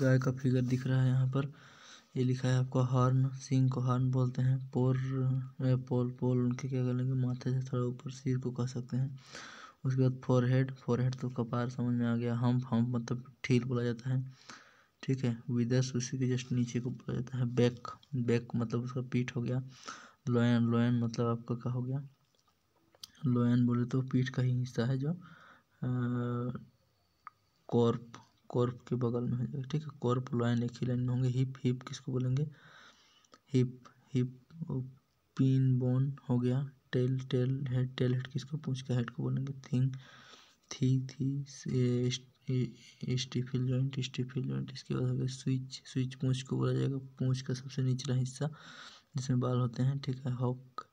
गाय का फिगर दिख रहा है यहाँ पर ये लिखा है आपको हॉर्न सिंह को हॉर्न बोलते हैं पोर पोल पोल उनके क्या कहेंगे माथे से थोड़ा ऊपर सिर को कह सकते हैं उसके बाद फोरहेड फोरहेड तो कपार समझ में आ गया हम्प हम्प मतलब ठील बोला जाता है ठीक है विदर्स उसी के जस्ट नीचे को बोला जाता है बैक बैक मतलब उसका पीठ हो गया लोयन लोयन मतलब आपका क्या हो गया लोयन बोले तो पीठ का ही हिस्सा है जो कॉर्प कॉर्प के बगल में है ठीक है कॉर्प लाइन एक ही लाइन में होंगे हिप हिप किसको बोलेंगे हिप हिप पिन बोन हो गया tail tail head tail head किसको पूछ के हेड को बोलेंगे थिंग थी थी स्टीफिल जॉइंट स्टीफिल जॉइंट इसके बाद हो गया स्विच स्विच पूछ को बोला जाएगा पूछ का सबसे निचला हिस्सा जिसमें बाल होते हैं ठीक है hock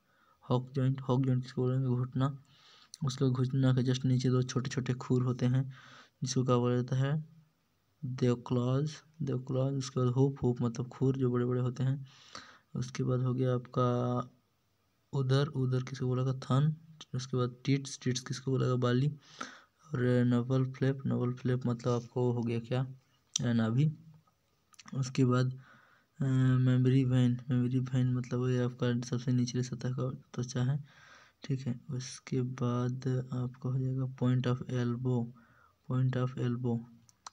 hock joint hock joint किसको बोलेंगे घुटना उसका घुटना के जस्ट नीचे दो छोटे छोटे खूर होते हैं जिसको कहा जाता है देवक्लॉज देवक्लॉज उसके बाद हुप हुप मतलब खुर जो बड़े बड़े होते हैं उसके बाद हो गया आपका उधर उधर किसको बोला थन उसके बाद टिट्स टिट्स किसको बोला बाली और नवल फ्लैप नवल फ्लैप मतलब आपको हो गया क्या नाभी उसके बाद मेमरी वैन मेमरी वैन मतलब ये आपका सबसे निचले सतह का त्वचा है ठीक है उसके बाद आपका हो जाएगा point of elbow point of elbow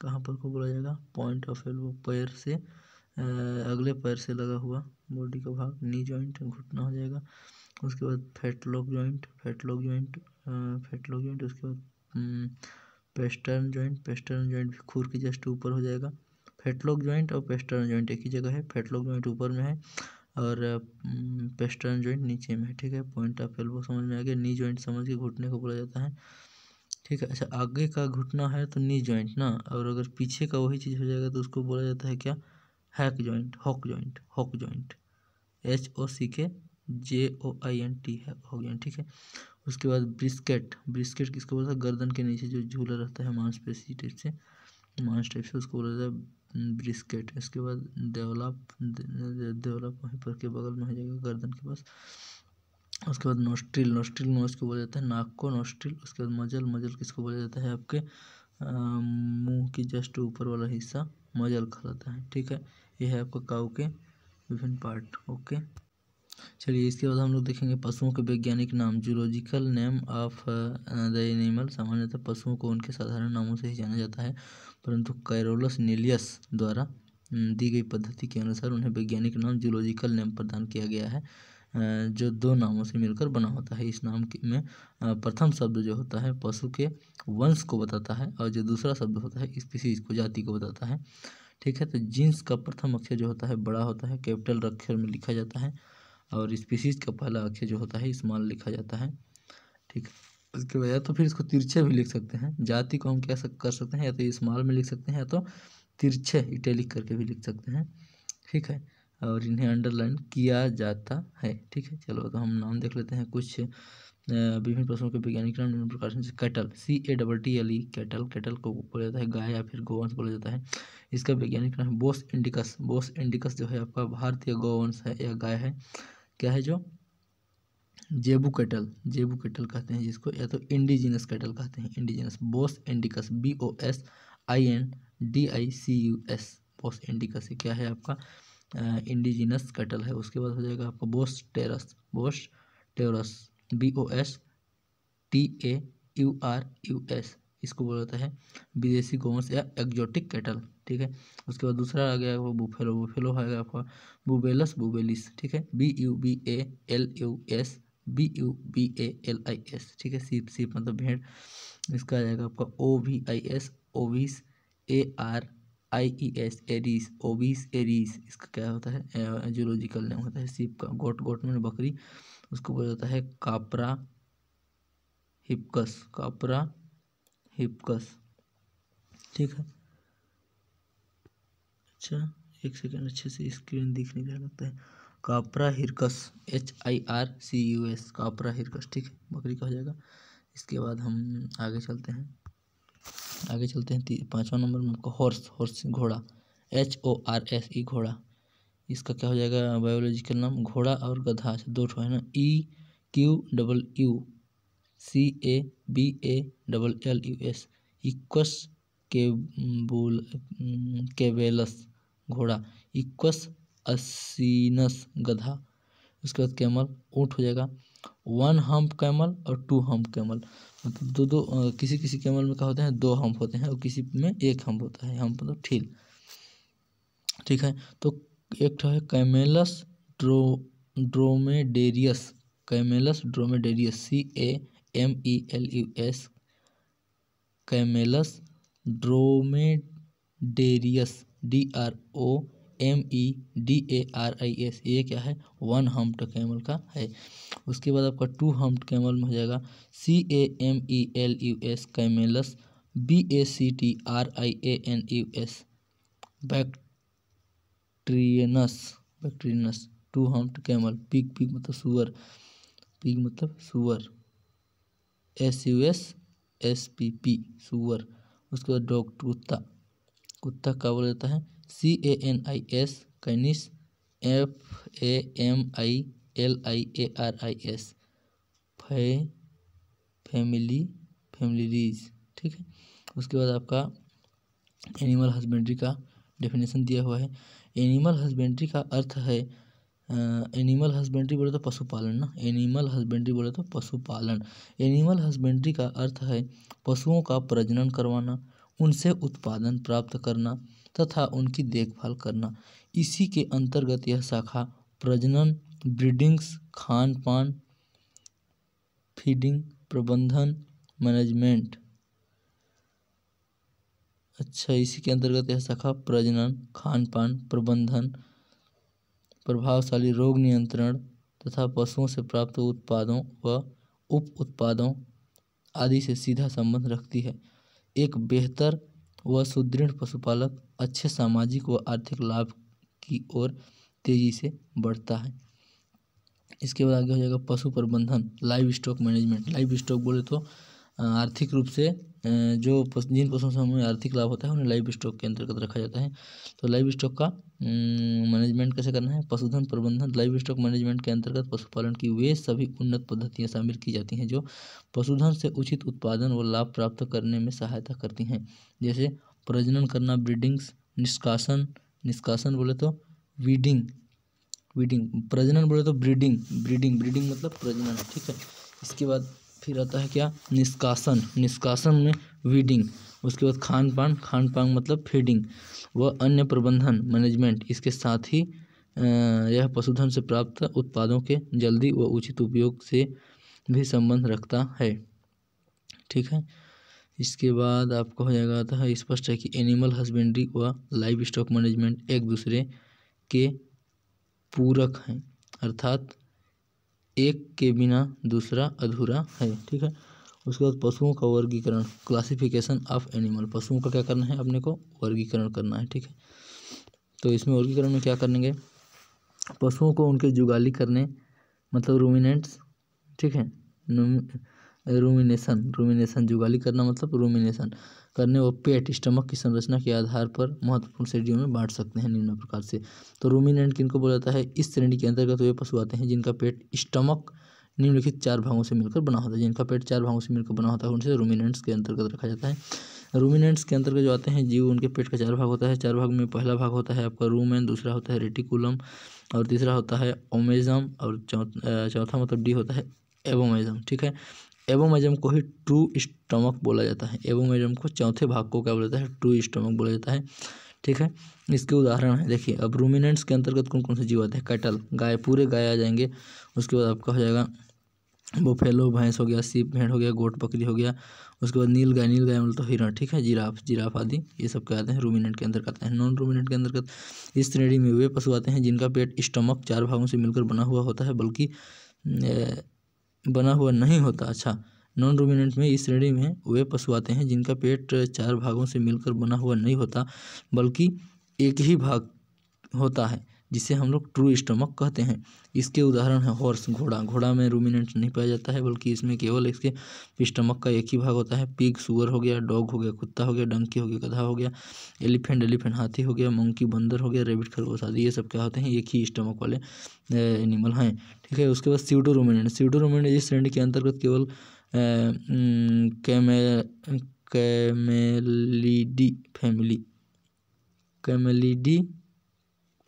कहाँ पर को बोला जाएगा पॉइंट ऑफ एल्बो पैर से अगले पैर से लगा हुआ बॉडी का भाग नी जॉइंट घुटना हो जाएगा उसके बाद lock joint lock joint lock joint उसके बाद पेस्टर्न जॉइंट पेस्टर्न जॉइंट खुर के जस्ट ऊपर हो जाएगा फैटलॉक जॉइंट और पेस्टर्न जॉइंट एक ही जगह है फैटलॉक जॉइंट ऊपर में है और पेस्टर्न हम्म, जॉइंट नीचे में है ठीक है पॉइंट ऑफ एल्बो समझ में आ गया नी जॉइंट समझ के घुटने को बोला जाता है ठीक है अच्छा आगे का घुटना है तो नी ज्वाइंट ना और अगर पीछे का वही चीज़ हो जाएगा तो उसको बोला जाता है क्या hock joint hock joint hock joint H O C K J O I N T है हॉक जॉइंट ठीक है उसके बाद ब्रिस्केट ब्रिस्केट किसको बोला है गर्दन के नीचे जो झूला रहता है मांसपेशी टाइप से मांस टाइप से उसको बोला जाता है ब्रिस्केट हम्म, इसके बाद डेवलप डेवलप वहीं पर के बगल में हो जाएगा गर्दन के पास उसके बाद नोस्ट्रिल नोस्ट्रिल में उसको बोला जाता है नाक को नोस्ट्रिल उसके बाद मजल मजल किसको बोला जाता है आपके मुंह की जस्ट ऊपर वाला हिस्सा मजल खाता है ठीक है यह है आपका काउ के विभिन्न पार्ट ओके चलिए इसके बाद हम लोग देखेंगे पशुओं के वैज्ञानिक नाम zoological name of the animal सामान्यतः पशुओं को उनके साधारण नामों से ही जाना जाता है परंतु कैरोलस नीलियस द्वारा दी गई पद्धति के अनुसार उन्हें वैज्ञानिक नाम जूलॉजिकल नेम प्रदान किया गया है जो दो नामों से मिलकर बना होता है इस नाम में प्रथम शब्द जो होता है पशु के वंश को बताता है और जो दूसरा शब्द होता है स्पीसीज को जाति को बताता है ठीक है तो जीन्स का प्रथम अक्षर जो होता है बड़ा होता है कैपिटल अक्षर में लिखा जाता है और स्पीसीज का पहला अक्षर जो होता है स्मॉल लिखा जाता है ठीक है उसके बाद या तो फिर इसको तिरछे भी लिख सकते हैं जाति को हम क्या सक, कर सकते हैं या तो स्मॉल में लिख सकते हैं या तो तिरछे इटैलिक करके भी लिख सकते हैं ठीक है और इन्हें अंडरलाइन किया जाता है ठीक है चलो तो हम नाम देख लेते हैं कुछ विभिन्न पशुओं के वैज्ञानिक नाम विभिन्न प्रकार से cattle C A double T L E cattle cattle को बोला जाता है गाय या फिर गोवंश बोला जाता है इसका वैज्ञानिक नाम है बोस इंडिकस बोस इंडिकस जो है आपका भारतीय गोवंश है या गाय है क्या है जो जेबू कैटल जेबू कैटल कहते हैं जिसको या तो इंडिजिनस कैटल कहते हैं indigenous Bos indicus B O S I N D I C U S Bos indicus क्या है आपका इंडिजिनस कटल है उसके बाद हो जाएगा आपका Bos taurus Bos taurus B O S T A U R U S इसको बोला जाता है विदेशी गोवंश या एक्जोटिक कैटल ठीक है उसके बाद दूसरा आ गया वो बुफेलो बुफेलो आएगा आपका बुबेलस बुबेलिस ठीक है B U B A L U S B U B A L I S ठीक है सीप सीप मतलब भेड़ इसका आ जाएगा आपका O V I S O V A R I E S aries Ovis aries इसका क्या होता है जूलॉजिकल नेम होता है सिप का गोट गोट में बकरी उसको बोला जाता है कापरा हिपकस कापरा हिपकस ठीक है अच्छा एक सेकेंड अच्छे से स्क्रीन दिख नहीं लगता है Capra hircus H I R C U S Capra hircus ठीक है बकरी का हो जाएगा इसके बाद हम आगे चलते हैं आगे चलते हैं पाँचवा नंबर में आपका हॉर्स हॉर्स घोड़ा H O R S E घोड़ा इसका क्या हो जाएगा बायोलॉजिकल नाम घोड़ा और गधा अच्छा दो ठो है ना E Q double U C A B A double L U S Equus caballus caballus घोड़ा इक्वस असीनस गधा उसके बाद कैमल ऊँट हो जाएगा वन हम्प कैमल और टू हम्प कैमल मतलब दो दो किसी किसी कैमल में क्या होते हैं दो हम्प होते हैं और किसी में एक हम्प होता है हम्प मतलब ठील ठीक है तो एक है Camelus dro dromedarius Camelus dromedarius C A M E L U S Camelus dromedarius D R O M E D A R I S ये क्या है वन हम्प्ड कैमल का है उसके बाद आपका टू हम्प्ड कैमल में हो जाएगा C A M E L U S Camelus B A C T R I A N U S bactrianus bactrianus two humped camel pig pig मतलब सुअर पिग मतलब सुअर S U S S P P सुअर उसके बाद dog कुत्ता कुत्ता का बोला जाता है C A N I S Canis F A M I L I A R I S फे फैमिली फैमिलीज ठीक है उसके बाद आपका एनिमल हस्बेंड्री का डेफिनेशन दिया हुआ है एनिमल हस्बेंड्री का अर्थ है एनिमल हस्बेंड्री बोले तो पशुपालन ना एनिमल हस्बेंड्री बोले तो पशुपालन एनिमल हस्बेंड्री का अर्थ है पशुओं का प्रजनन करवाना उनसे उत्पादन प्राप्त करना तथा उनकी देखभाल करना इसी के अंतर्गत यह शाखा प्रजनन ब्रीडिंग्स खान पान फीडिंग प्रबंधन मैनेजमेंट अच्छा इसी के अंतर्गत यह शाखा प्रजनन खान पान प्रबंधन प्रभावशाली रोग नियंत्रण तथा पशुओं से प्राप्त उत्पादों व उप उत्पादों आदि से सीधा संबंध रखती है एक बेहतर व सुदृढ़ पशुपालक अच्छे सामाजिक व आर्थिक लाभ की ओर तेजी से बढ़ता है इसके बाद आगे हो जाएगा पशु प्रबंधन livestock management livestock बोले तो आर्थिक रूप से जो जिन पशुओं से हमें आर्थिक लाभ होता है उन्हें लाइव स्टॉक के अंतर्गत रखा जाता है तो लाइव स्टॉक का मैनेजमेंट कैसे करना है पशुधन प्रबंधन लाइव स्टॉक मैनेजमेंट के अंतर्गत पशुपालन की वे सभी उन्नत पद्धतियाँ शामिल की जाती हैं जो पशुधन से उचित उत्पादन व लाभ प्राप्त करने में सहायता करती हैं जैसे प्रजनन करना ब्रीडिंग्स निष्कासन निष्कासन बोले तो वीडिंग वीडिंग प्रजनन बोले तो ब्रीडिंग ब्रीडिंग ब्रीडिंग मतलब प्रजनन ठीक है इसके बाद फिर आता है क्या निष्कासन निष्कासन में वीडिंग उसके बाद खान पान खान पान मतलब फीडिंग व अन्य प्रबंधन मैनेजमेंट इसके साथ ही यह पशुधन से प्राप्त उत्पादों के जल्दी व उचित उपयोग से भी संबंध रखता है ठीक है इसके बाद आपको हो जाएगा आता है स्पष्ट है कि एनिमल हस्बेंड्री व लाइव स्टॉक मैनेजमेंट एक दूसरे के पूरक हैं अर्थात एक के बिना दूसरा अधूरा है ठीक है उसके बाद पशुओं का वर्गीकरण क्लासिफिकेशन ऑफ एनिमल पशुओं का क्या करना है अपने को वर्गीकरण करना है ठीक है तो इसमें वर्गीकरण में क्या करेंगे पशुओं को उनके जुगाली करने मतलब रूमिनेंट्स ठीक है रूमिनेशन रूमिनेशन जुगाली करना मतलब रूमिनेशन करने व पेट स्टमक की संरचना के आधार पर महत्वपूर्ण श्रेणियों में बांट सकते हैं निम्न प्रकार से तो किन किनको बोला जाता है इस श्रेणी के अंतर्गत वे पशु आते हैं जिनका पेट स्टमक निम्नलिखित चार भागों से मिलकर बना होता है जिनका पेट चार भागों से मिलकर बना होता है उनसे रूमिनेंट्स के अंतर्गत रखा जाता है रूमिनेंट्स के अंतर्गत जो आते हैं जीव उनके पेट का चार भाग होता है चार भाग में पहला भाग होता है आपका रूमेन दूसरा होता है रेटिकुलम और तीसरा होता है ओमेजम और चौथा मतलब डी होता है एवोमेजम ठीक है एजम को ही ट्रू स्टमक बोला जाता है एजम को चौथे भाग को क्या बोला जाता है ट्रू स्टमक बोला जाता है ठीक है इसके उदाहरण है देखिए अब रूमिनेंट्स के अंतर्गत कौन कौन से जीव आते हैं कैटल गाय पूरे गाय आ जाएंगे उसके बाद आपका हो जाएगा वो फैलो भैंस हो गया सीप भेड़ हो गया गोट बकरी हो गया उसके बाद नील गाय नील गाय मतलब तो हिरण ठीक है जिराफ जिराफ आदि ये सब क्या आते हैं रूमिनेंट के अंदर आते हैं नॉन रूमिनेंट के अंतर्गत इस श्रेणी में वे पशु आते हैं जिनका पेट स्टमक चार भागों से मिलकर बना हुआ होता है बल्कि बना हुआ नहीं होता अच्छा नॉन रूमिनेंट में इस श्रेणी में वे पशु आते हैं जिनका पेट चार भागों से मिलकर बना हुआ नहीं होता बल्कि एक ही भाग होता है जिसे हम लोग ट्रू स्टमक कहते हैं इसके उदाहरण है हॉर्स घोड़ा घोड़ा में रूमिनेंट नहीं पाया जाता है बल्कि इसमें केवल इसके स्टमक का एक ही भाग होता है पिग सुअर हो गया डॉग हो गया कुत्ता हो गया डंकी हो गया गधा हो गया एलिफेंट एलिफेंट हाथी हो गया मंकी बंदर हो गया रेबिट खरगोश आदि ये सब क्या होते हैं एक ही स्टमक वाले एनिमल हैं ठीक है उसके बाद सीडो रोमिनेंट सीडो रोमिनेंट इस श्रेणी के अंतर्गत केवल कैमे कैमेलीडी फैमिली कैमेलीडी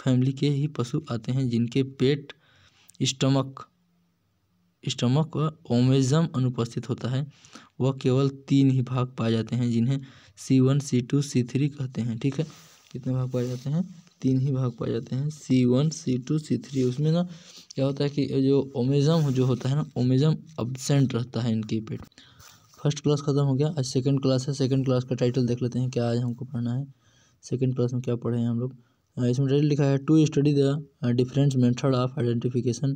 फैमिली के ही पशु आते हैं जिनके पेट स्टमक स्टमक व ओमेजम अनुपस्थित होता है वह केवल तीन ही भाग पाए जाते हैं जिन्हें C one C two C three कहते हैं ठीक है कितने भाग पाए जाते हैं तीन ही भाग पाए जाते हैं C one C two C three उसमें ना क्या होता है कि जो ओमेजम जो होता है ना ओमेजम अब्सेंट रहता है इनके पेट फर्स्ट क्लास ख़त्म हो गया आज सेकेंड क्लास है सेकेंड क्लास का टाइटल देख लेते हैं क्या आज हमको पढ़ना है सेकेंड क्लास में क्या पढ़े हैं हम लोग हाँ, इसमें डायरेक्ट लिखा है to study the different method of identification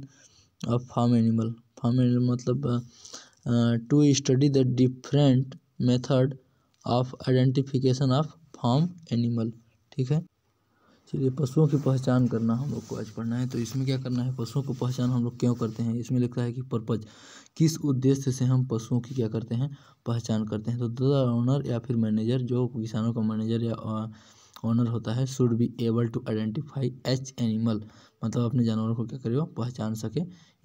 of farm animal farm animal मतलब to study the different method of identification of farm animal ठीक है चलिए पशुओं की पहचान करना हम लोग को आज पढ़ना है तो इसमें क्या करना है पशुओं को पहचान हम लोग क्यों करते हैं इसमें लिखा है कि पर्पज किस उद्देश्य से हम पशुओं की क्या करते हैं पहचान करते हैं तो द ऑनर या फिर मैनेजर जो किसानों का मैनेजर या uh, ऑनर होता है should be able to identify each animal मतलब अपने जानवरों को क्या करे हो पहचान सके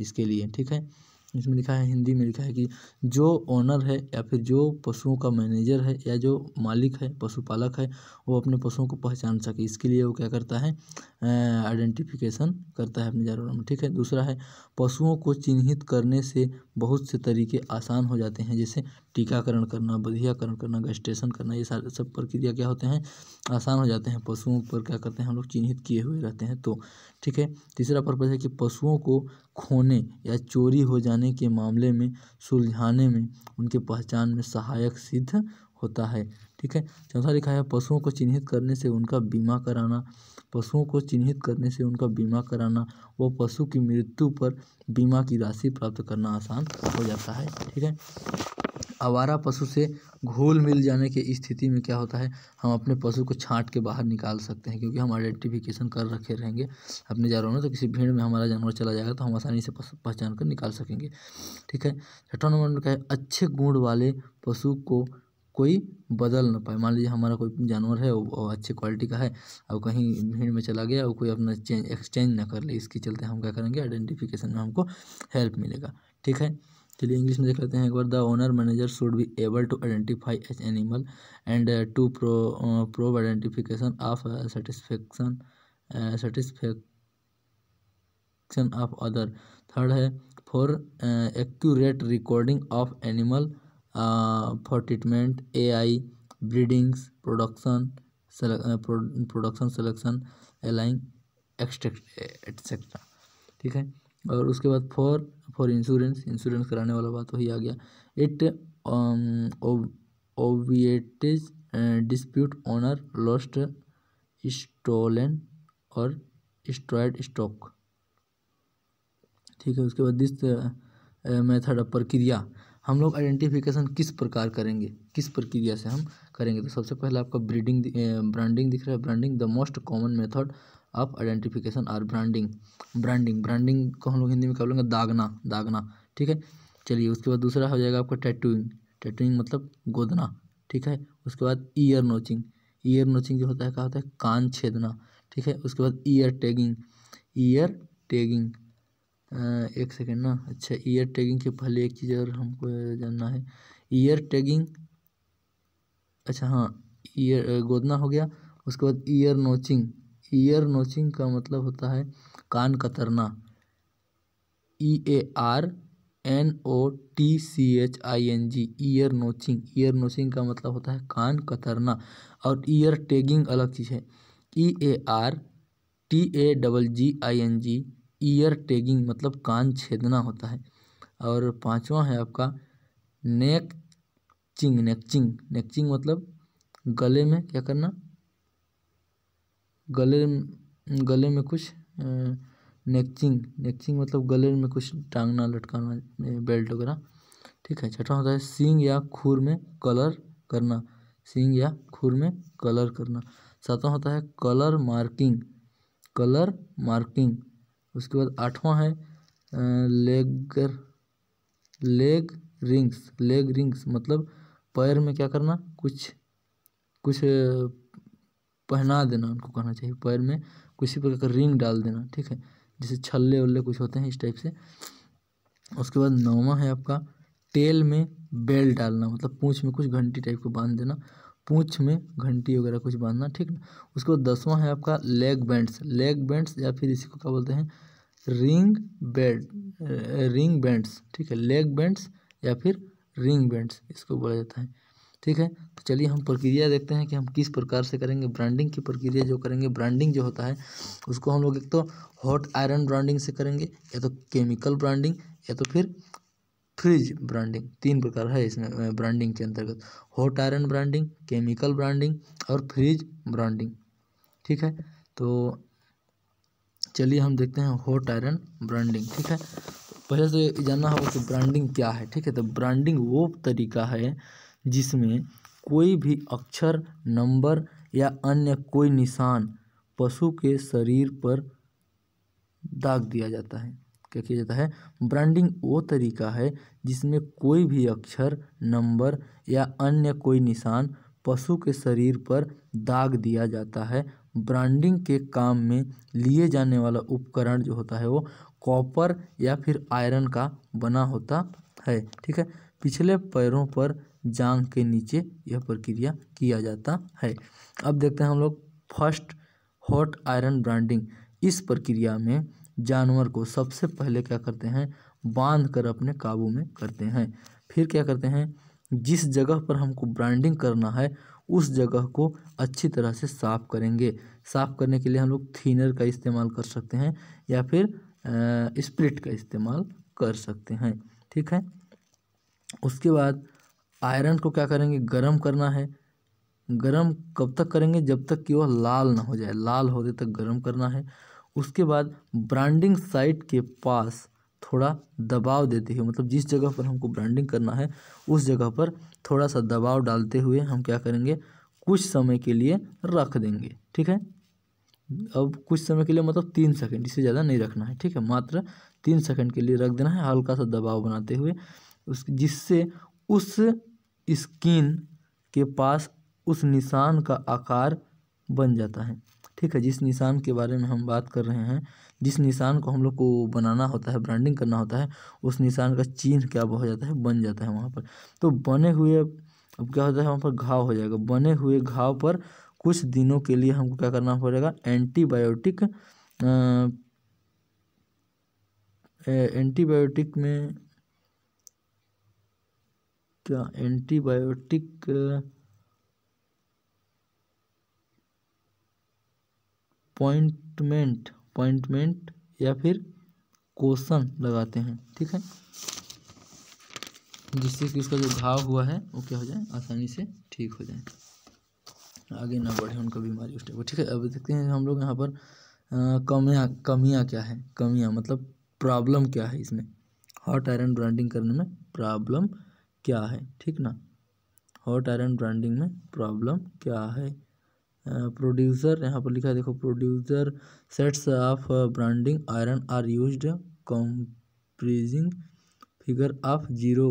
इसके लिए ठीक है इसमें लिखा है हिंदी में लिखा है कि जो ओनर है या फिर जो पशुओं का मैनेजर है या जो मालिक है पशुपालक है वो अपने पशुओं को पहचान सके इसके लिए वो क्या करता है आइडेंटिफिकेशन करता है अपने जानवरों में ठीक है दूसरा है पशुओं को चिन्हित करने से बहुत से तरीके आसान हो जाते हैं जैसे टीकाकरण करना बधियाकरण करना गस्टेशन करना ये सारे सब प्रक्रिया क्या होते हैं आसान हो जाते हैं पशुओं पर क्या करते हैं हम लोग चिन्हित किए हुए रहते हैं तो ठीक है तीसरा पर्पज़ है कि पशुओं को खोने या चोरी हो जाने के मामले में सुलझाने में उनके पहचान में सहायक सिद्ध होता है ठीक है चौथा लिखा है पशुओं को चिन्हित करने से उनका बीमा कराना पशुओं को चिन्हित करने से उनका बीमा कराना व पशु की मृत्यु पर बीमा की राशि प्राप्त करना आसान हो जाता है ठीक है आवारा पशु से घोल मिल जाने की स्थिति में क्या होता है हम अपने पशु को छांट के बाहर निकाल सकते हैं क्योंकि हम आइडेंटिफिकेशन कर रखे रहेंगे अपने जानवरों में तो किसी भीड़ में हमारा जानवर चला जाएगा तो हम आसानी से पहचान कर निकाल सकेंगे ठीक है छठा नंबर में क्या है अच्छे गुण वाले पशु को कोई बदल ना पाए मान लीजिए हमारा कोई जानवर है वो अच्छे क्वालिटी का है और कहीं भीड़ में चला गया और कोई अपना चेंज एक्सचेंज ना कर ले इसके चलते हम क्या करेंगे आइडेंटिफिकेशन में हमको हेल्प मिलेगा ठीक है चलिए इंग्लिश में देख लेते हैं एक बार the owner manager should be able to identify each animal and to pro pro identification of satisfaction satisfaction of other third है for accurate recording of animal for treatment A I breedings production production selection एलाइंग extract et cetera ठीक है और उसके बाद for for insurance insurance कराने वाला बात वही आ गया it obviates dispute owner lost stolen और स्ट्रॉयड स्टॉक ठीक है उसके बाद दिस मेथड ऑफ प्रक्रिया हम लोग आइडेंटिफिकेशन किस प्रकार करेंगे किस प्रक्रिया से हम करेंगे तो सबसे पहले आपका ब्रीडिंग ब्रांडिंग uh, दिख रहा है branding the most common method of identification और ब्रांडिंग ब्रांडिंग ब्रांडिंग को हम लोग हिंदी में क्या बोलेंगे दागना दागना ठीक है चलिए उसके बाद दूसरा हो जाएगा आपका टैटूइंग टैटूइंग मतलब गोदना ठीक है उसके बाद ईयर नोचिंग ईयर नोचिंग जो होता है क्या होता है कान छेदना ठीक है उसके बाद ईयर टैगिंग ईयर टैगिंग एक सेकेंड ना अच्छा ईयर टैगिंग के पहले एक चीज़ और हमको जानना है ईयर टैगिंग अच्छा हाँ ईयर गोदना हो गया उसके बाद ईयर नोचिंग ईयर नोचिंग का मतलब होता है कान कतरना E A R N O T C H I N G ear notching ear notching का मतलब होता है कान कतरना और ईयर टैगिंग अलग चीज़ है E A R T A double G I N G ear tagging मतलब कान छेदना होता है और पांचवा है आपका नेक चिंग नेकचिंग नेकचिंग मतलब गले में क्या करना गले गले में कुछ नेकचिंग नेकचिंग मतलब गले में कुछ टांगना लटकाना बेल्ट वगैरह ठीक है छठा होता है सींग या खुर में कलर करना सींग या खुर में कलर करना सातवां होता है कलर मार्किंग कलर मार्किंग उसके बाद आठवां है लेगर लेग रिंग्स लेग रिंग्स मतलब पैर में क्या करना कुछ कुछ पहना देना उनको कहना चाहिए पैर में किसी प्रकार का रिंग डाल देना ठीक है जैसे छल्ले उल्ले कुछ होते हैं इस टाइप से उसके बाद नौवा है आपका टेल में बेल डालना मतलब पूँछ में कुछ घंटी टाइप को बांध देना पूँछ में घंटी वगैरह कुछ बांधना ठीक ना उसके बाद दसवां है आपका लेग बैंड्स लेग बैंड्स या फिर इसी को क्या बोलते हैं रिंग बेड रिंग बैंड्स ठीक है लेग बैंड्स या फिर रिंग बैंड्स इसको बोला जाता है ठीक है तो चलिए हम प्रक्रिया देखते हैं कि हम किस प्रकार से करेंगे ब्रांडिंग की प्रक्रिया जो करेंगे ब्रांडिंग जो होता है उसको हम लोग एक तो हॉट आयरन ब्रांडिंग से करेंगे या तो केमिकल ब्रांडिंग या तो फिर फ्रिज ब्रांडिंग तीन प्रकार है इसमें ब्रांडिंग के अंतर्गत hot iron branding chemical branding और फ्रिज ब्रांडिंग ठीक है तो चलिए हम देखते हैं हॉट आयरन ब्रांडिंग ठीक है पहले तो ये जानना होगा कि ब्रांडिंग क्या है ठीक है तो ब्रांडिंग वो तरीका है जिसमें कोई भी अक्षर नंबर या अन्य कोई निशान पशु के शरीर पर दाग दिया जाता है क्या किया जाता है ब्रांडिंग वो तरीका है जिसमें कोई भी अक्षर नंबर या अन्य कोई निशान पशु के शरीर पर दाग दिया जाता है ब्रांडिंग के काम में लिए जाने वाला उपकरण जो होता है वो कॉपर या फिर आयरन का बना होता है ठीक है पिछले पैरों पर जांग के नीचे यह प्रक्रिया किया जाता है अब देखते हैं हम लोग फर्स्ट हॉट आयरन ब्रांडिंग इस प्रक्रिया में जानवर को सबसे पहले क्या करते हैं बांध कर अपने काबू में करते हैं फिर क्या करते हैं जिस जगह पर हमको ब्रांडिंग करना है उस जगह को अच्छी तरह से साफ करेंगे साफ करने के लिए हम लोग थीनर का इस्तेमाल कर सकते हैं या फिर स्प्रिट का इस्तेमाल कर सकते हैं ठीक है उसके बाद आयरन को क्या करेंगे गर्म करना है गर्म कब तक करेंगे जब तक कि वह लाल ना हो जाए लाल होते तक गर्म करना है उसके बाद ब्रांडिंग साइट के पास थोड़ा दबाव देते हुए मतलब जिस जगह पर हमको ब्रांडिंग करना है उस जगह पर थोड़ा सा दबाव डालते हुए हम क्या करेंगे कुछ समय के लिए रख देंगे ठीक है अब कुछ समय के लिए मतलब तीन सेकंड इससे ज़्यादा नहीं रखना है ठीक है मात्र तीन सेकंड के लिए रख देना है हल्का सा दबाव बनाते हुए उस जिससे उस स्किन के पास उस निशान का आकार बन जाता है ठीक है जिस निशान के बारे में हम बात कर रहे हैं जिस निशान को हम लोग को बनाना होता है ब्रांडिंग करना होता है उस निशान का चिन्ह क्या हो जाता है बन जाता है वहाँ पर तो बने हुए अब क्या होता है वहाँ पर घाव हो जाएगा बने हुए घाव पर कुछ दिनों के लिए हमको क्या करना पड़ेगा एंटीबायोटिक एंटीबायोटिक में क्या एंटीबायोटिक पॉइंटमेंट पॉइंटमेंट या फिर कोशन लगाते हैं ठीक है जिससे कि उसका जो घाव हुआ है वो क्या हो जाए आसानी से ठीक हो जाए आगे ना बढ़े उनका बीमारी उस टाइप ठीक है अब देखते हैं हम लोग यहाँ पर कमियाँ कमियाँ क्या है कमियाँ मतलब प्रॉब्लम क्या है इसमें हॉट आयरन ब्रांडिंग करने में प्रॉब्लम क्या है ठीक ना हॉट आयरन ब्रांडिंग में प्रॉब्लम क्या है प्रोड्यूसर यहाँ पर लिखा है देखो producer sets of branding iron are used comprising figure of zero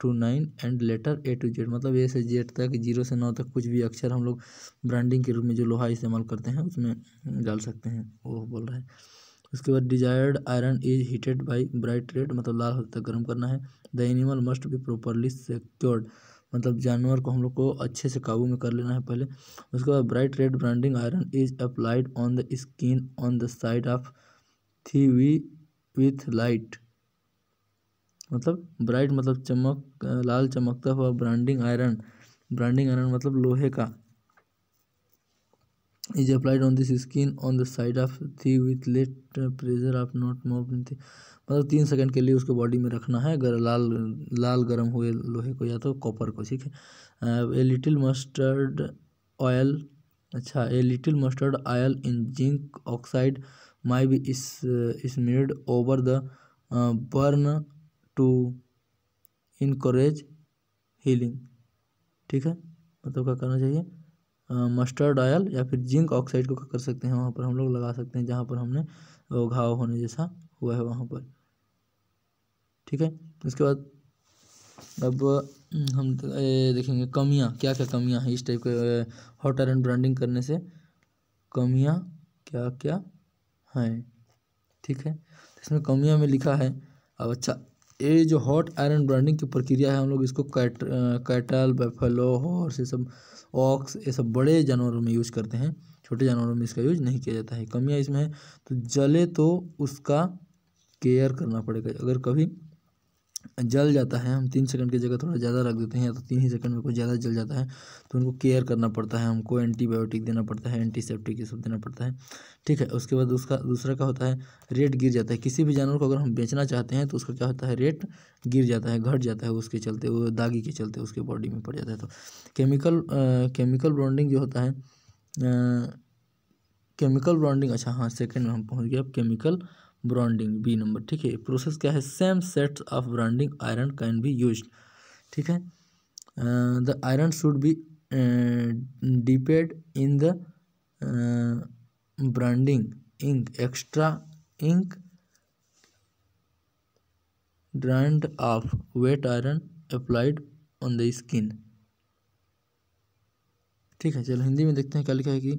to nine and letter A to Z मतलब ए से जेड तक जीरो से नौ तक कुछ भी अक्षर हम लोग ब्रांडिंग के रूप में जो लोहा इस्तेमाल करते हैं उसमें डाल सकते हैं वो बोल रहा है उसके बाद desired iron is heated by bright red मतलब लाल हद तक गर्म करना है the animal must be properly secured मतलब जानवर को हम लोग को अच्छे से काबू में कर लेना है पहले उसके बाद bright red branding iron is applied on the skin on the side of thigh we with light मतलब ब्राइट मतलब चमक लाल चमकता हुआ ब्रांडिंग आयरन ब्रांडिंग आयरन मतलब लोहे का is applied on this skin on the side of three with let pressure of not more मतलब तीन सेकंड के लिए उसको बॉडी में रखना है अगर लाल लाल गर्म हुए लोहे को या तो कॉपर को ठीक है ए लिटिल मस्टर्ड ऑयल अच्छा a little mustard oil in zinc oxide may be is made over the burn to encourage healing ठीक है मतलब क्या करना चाहिए मस्टर्ड ऑयल या फिर जिंक ऑक्साइड को क्या कर सकते हैं वहाँ पर हम लोग लगा सकते हैं जहाँ पर हमने घाव होने जैसा हुआ है वहाँ पर ठीक है इसके बाद अब हम देखेंगे कमियाँ क्या क्या कमियाँ हैं इस टाइप के हॉट आयरन ब्रांडिंग करने से कमियाँ क्या क्या हैं ठीक है इसमें कमियाँ में लिखा है अब अच्छा ये जो हॉट आयरन ब्रांडिंग की प्रक्रिया है हम लोग इसको कैट कैटल बफेलो हॉर्स ये सब ऑक्स ये सब बड़े जानवरों में यूज करते हैं छोटे जानवरों में इसका यूज नहीं किया जाता है कमियाँ इसमें है तो जले तो उसका केयर करना पड़ेगा अगर कभी जल जाता है हम तीन सेकंड की जगह थोड़ा ज़्यादा रख देते हैं या तो तीन ही सेकंड में कुछ ज़्यादा जल जाता है तो उनको केयर करना पड़ता है हमको एंटीबायोटिक देना पड़ता है एंटीसेप्टिक ये सब देना पड़ता है ठीक है उसके बाद उसका दूसरा क्या होता है रेट गिर जाता है किसी भी जानवर को अगर हम बेचना चाहते हैं तो उसका क्या होता है रेट गिर जाता है घट जाता है उसके चलते वो दागी के चलते उसके बॉडी में पड़ जाता है तो केमिकल केमिकल ब्रॉन्डिंग जो होता है केमिकल ब्रॉन्डिंग अच्छा हाँ सेकेंड में हम पहुँच गए अब केमिकल ब्रांडिंग बी नंबर ठीक है प्रोसेस क्या है same sets of branding iron can be use ठीक है the iron should be dipped in the branding ink extra ink brand of wet iron applied on the skin ठीक है चलो हिंदी में देखते हैं क्या लिखा है कि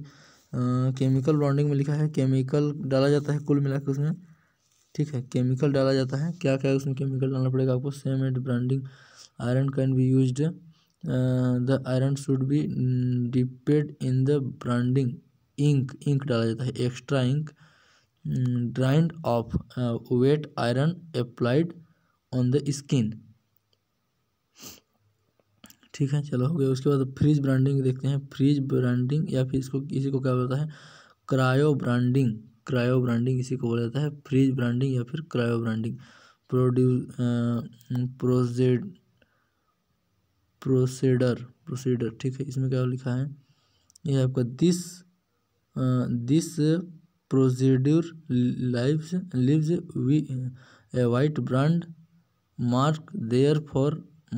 केमिकल uh, ब्रांडिंग में लिखा है केमिकल डाला जाता है कुल मिलाकर उसमें ठीक है केमिकल डाला जाता है क्या क्या उसमें केमिकल डालना पड़ेगा आपको same and branding iron can be use the iron should be dipped in the branding ink ink डाला जाता है extra ink drained of wet iron applied on the skin ठीक है चलो हो गया उसके बाद फ्रिज ब्रांडिंग देखते हैं फ्रिज ब्रांडिंग या फिर इसको किसी को क्या बोलता है क्रायो ब्रांडिंग क्रायो ब्रांडिंग इसी को बोला जाता है फ्रीज ब्रांडिंग या फिर क्रायो ब्रांडिंग प्रोड्यू प्रोजेड प्रोसीडर प्रोसीडर ठीक है इसमें क्या लिखा है यह आपका this this procedure lives leaves we white brand mark there for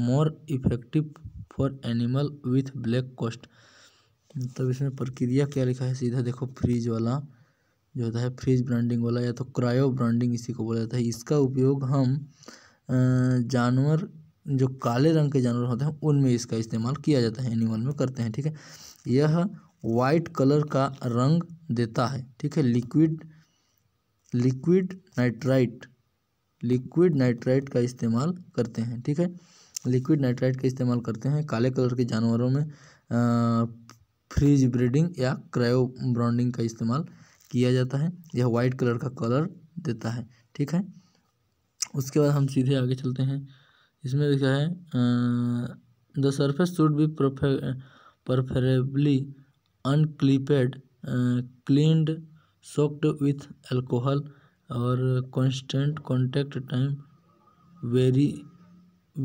more effective for animal with black coat तब मतलब इसमें प्रक्रिया क्या लिखा है सीधा देखो फ्रीज वाला जो होता है फ्रिज ब्रांडिंग वाला या तो क्रायो ब्रांडिंग इसी को बोला जाता है इसका उपयोग हम जानवर जो काले रंग के जानवर होते हैं उनमें इसका इस्तेमाल किया जाता है एनिमल में करते हैं ठीक है यह वाइट कलर का रंग देता है ठीक है liquid liquid nitrite liquid nitrite का इस्तेमाल करते हैं ठीक है लिक्विड नाइट्राइट का इस्तेमाल करते हैं काले कलर के जानवरों में आ, फ्रीज ब्रीडिंग या क्रायो ब्रांडिंग का इस्तेमाल किया जाता है यह वाइट कलर का कलर देता है ठीक है उसके बाद हम सीधे आगे चलते हैं इसमें लिखा है the surface should be preferably unclipped cleaned soaked with alcohol और constant contact time very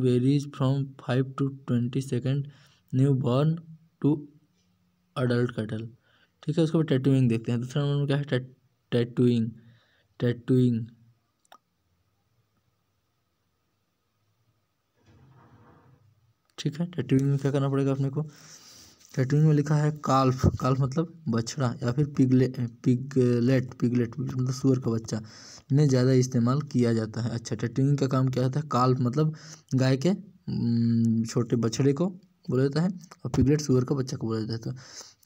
varies from five to twenty second newborn to adult cattle ठीक है उसके बाद टैटूइंग देखते हैं दूसरा नंबर में क्या है टैटूइंग टैटूइंग ठीक है टैटूइंग में क्या करना पड़ेगा अपने को टैटूइंग में लिखा है काल्फ काल्फ मतलब बछड़ा या फिर पिगले पिगलेट पिगलेट मतलब सुअर का बच्चा इन्हें ज़्यादा इस्तेमाल किया जाता है अच्छा टैटूइंग का काम क्या होता है काल्फ मतलब गाय के छोटे बछड़े को बोला जाता है और पिगलेट सुअर का बच्चा को बोला जाता है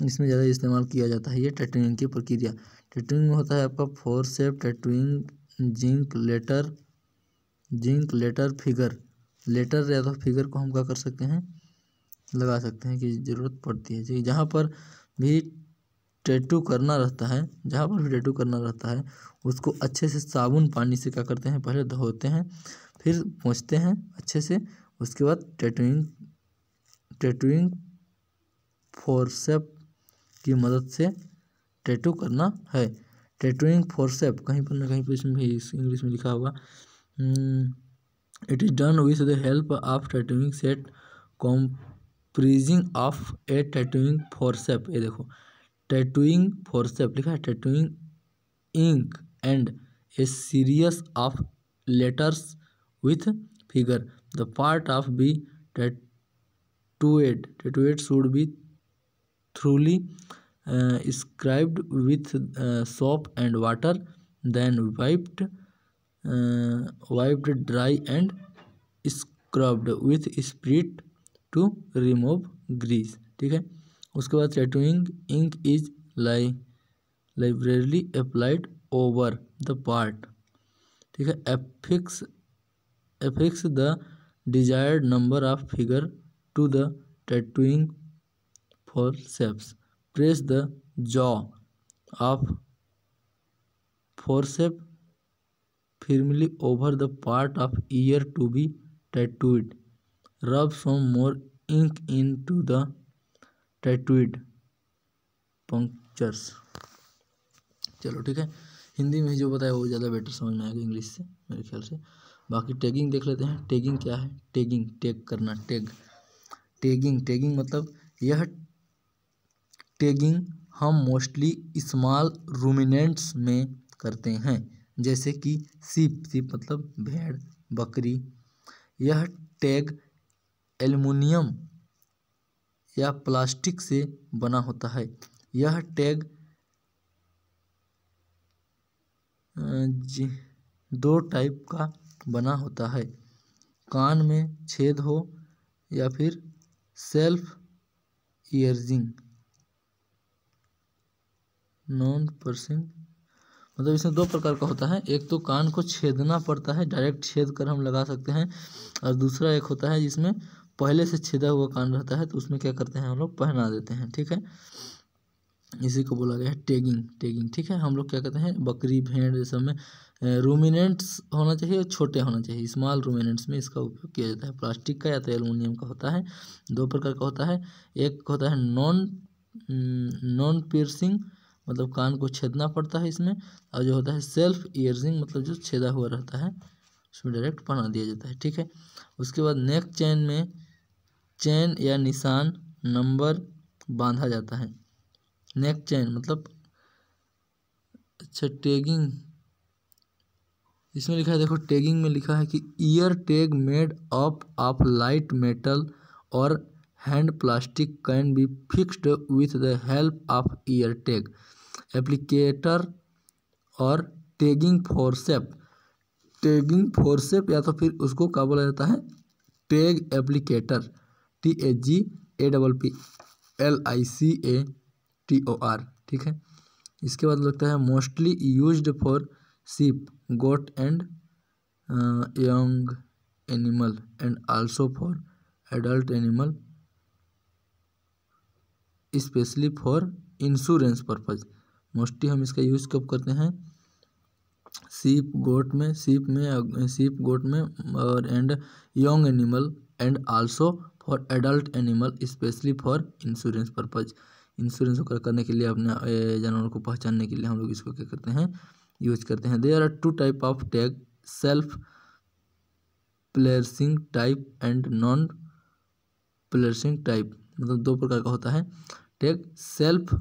तो इसमें ज़्यादा इस्तेमाल किया जाता है ये टेटुइंग की प्रक्रिया टेटुइंग में होता है आपका forceps tattooing zinc letter zinc letter figure letter या तो फिगर को हम क्या कर सकते हैं लगा सकते हैं कि ज़रूरत पड़ती है जहाँ पर भी टैटू करना रहता है जहाँ पर भी टैटू करना रहता है उसको अच्छे से साबुन पानी से क्या करते हैं पहले धोते हैं फिर पोंछते हैं अच्छे से उसके बाद टैटूइंग टैटूइंग फोरसेप की मदद से टैटू करना है टैटूइंग फोरसेप कहीं पर ना कहीं पर इसमें इंग्लिश में लिखा हुआ it is done with the help of tattooing set comprising of a tattooing forcep ये देखो टैटूइंग फोरसेप लिखा है tattooing ink and a series of letters with figure the part of be tattooed to at should be thoroughly scribed with soap and water then wiped wiped dry and scrubbed with spirit to remove grease ठीक है उसके बाद tattooing ink is li लाइब्रेरली applied over the part ठीक है affix affix the desired number of figure to the tattooing forceps. Press the jaw of forceps firmly over the part of ear to be tattooed. Rub some more ink into the tattooed punctures. चलो ठीक है हिंदी में जो बताया वो ज़्यादा better समझ में आएगा इंग्लिश से मेरे ख्याल से बाकी टैगिंग देख लेते हैं टैगिंग क्या है टैगिंग टैग करना टैग टैगिंग टैगिंग मतलब यह टैगिंग हम मोस्टली स्मॉल रूमिनेंट्स में करते हैं जैसे कि सीप सीप मतलब भेड़ बकरी यह टैग एल्युमिनियम या प्लास्टिक से बना होता है यह टैग दो टाइप का बना होता है कान में छेद हो या फिर सेल्फ ईयरजिंग नॉन पर्सिंग मतलब इसमें दो प्रकार का होता है एक तो कान को छेदना पड़ता है डायरेक्ट छेद कर हम लगा सकते हैं और दूसरा एक होता है जिसमें पहले से छेदा हुआ कान रहता है तो उसमें क्या करते हैं हम लोग पहना देते हैं ठीक है इसी को बोला गया है टेगिंग टेगिंग ठीक है हम लोग क्या कहते हैं बकरी भेड़ ये सब में रूमिनेंट्स होना चाहिए और छोटे होना चाहिए स्मॉल रूमिनेंट्स में इसका उपयोग किया जाता है प्लास्टिक का या तो एलुमिनियम का होता है दो प्रकार का होता है एक होता है नॉन नॉन पियर्सिंग मतलब कान को छेदना पड़ता है इसमें और जो होता है सेल्फ ईयरिंग मतलब जो छेदा हुआ रहता है उसमें डायरेक्ट पहना दिया जाता है ठीक है उसके बाद नेक चैन में चैन या निशान नंबर बांधा जाता है नेक चैन मतलब अच्छा टेगिंग इसमें लिखा है देखो टैगिंग में लिखा है कि ear tag made up of light metal और hand plastic can be fixed with the help of ear tag applicator और टैगिंग फोरसेप टैगिंग फोरसेप या तो फिर उसको क्या बोला जाता है tag applicator T A G A double P L I C A T O R ठीक है इसके बाद लगता है mostly used for sheep goat and uh, young animal and also for adult specially for insurance purpose mostly हम इसका use कब करते हैं सीप गोट में सीप में सीप गोट में और and young animal and also for adult animal specially for insurance purpose insurance करने के लिए अपने जानवरों को पहचानने के लिए हम लोग इसको क्या करते हैं यूज करते हैं there are two type of tag self placing type and non placing type मतलब दो प्रकार का होता है टैग सेल्फ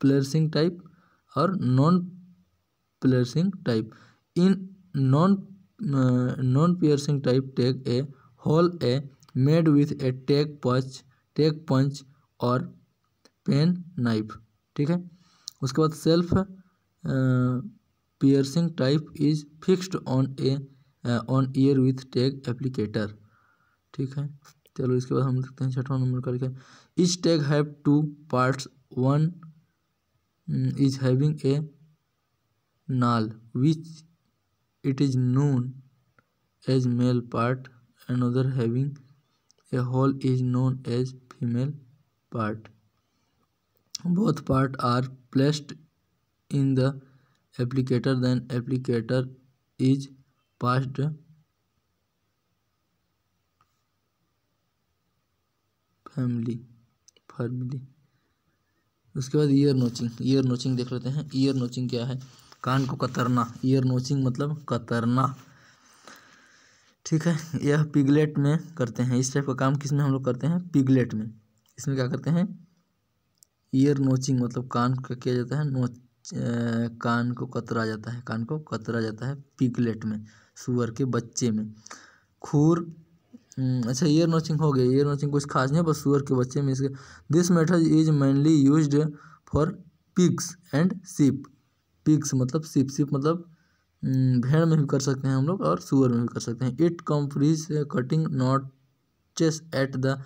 प्लेसिंग टाइप और non placing type in non non piercing type tag a hole a made with a tag punch tag punch और pen knife ठीक है उसके बाद self piercing type is fixed on a on on with uh, with applicator ठीक है चलो इसके बाद हम देखते हैं छठवा नंबर का करके each tag have two parts one is having a nail which it is known as male part another having a hole is known as female part both part are placed in the applicator then applicator is passed family family उसके बाद year notching ear notching देख लेते हैं year notching क्या है कान को कतरना year notching मतलब कतरना ठीक है यह पिगलेट में करते हैं इस टाइप का काम किस में हम लोग करते हैं पिगलेट में इसमें क्या करते हैं ईयर नोचिंग मतलब कान का किया जाता है नोच कान को कतरा जाता है कान को कतरा जाता है पिकलेट में सुअर के बच्चे में खुर हम्म, अच्छा ईयर नोचिंग हो गया ईयर नोचिंग कुछ खास नहीं है बस सुअर के बच्चे में इसके this method is mainly use for pigs and sheep pigs मतलब सिप सिप मतलब हम्म, भेड़ में भी कर सकते हैं हम लोग और सुअर में भी कर सकते हैं it freeze cutting chase at the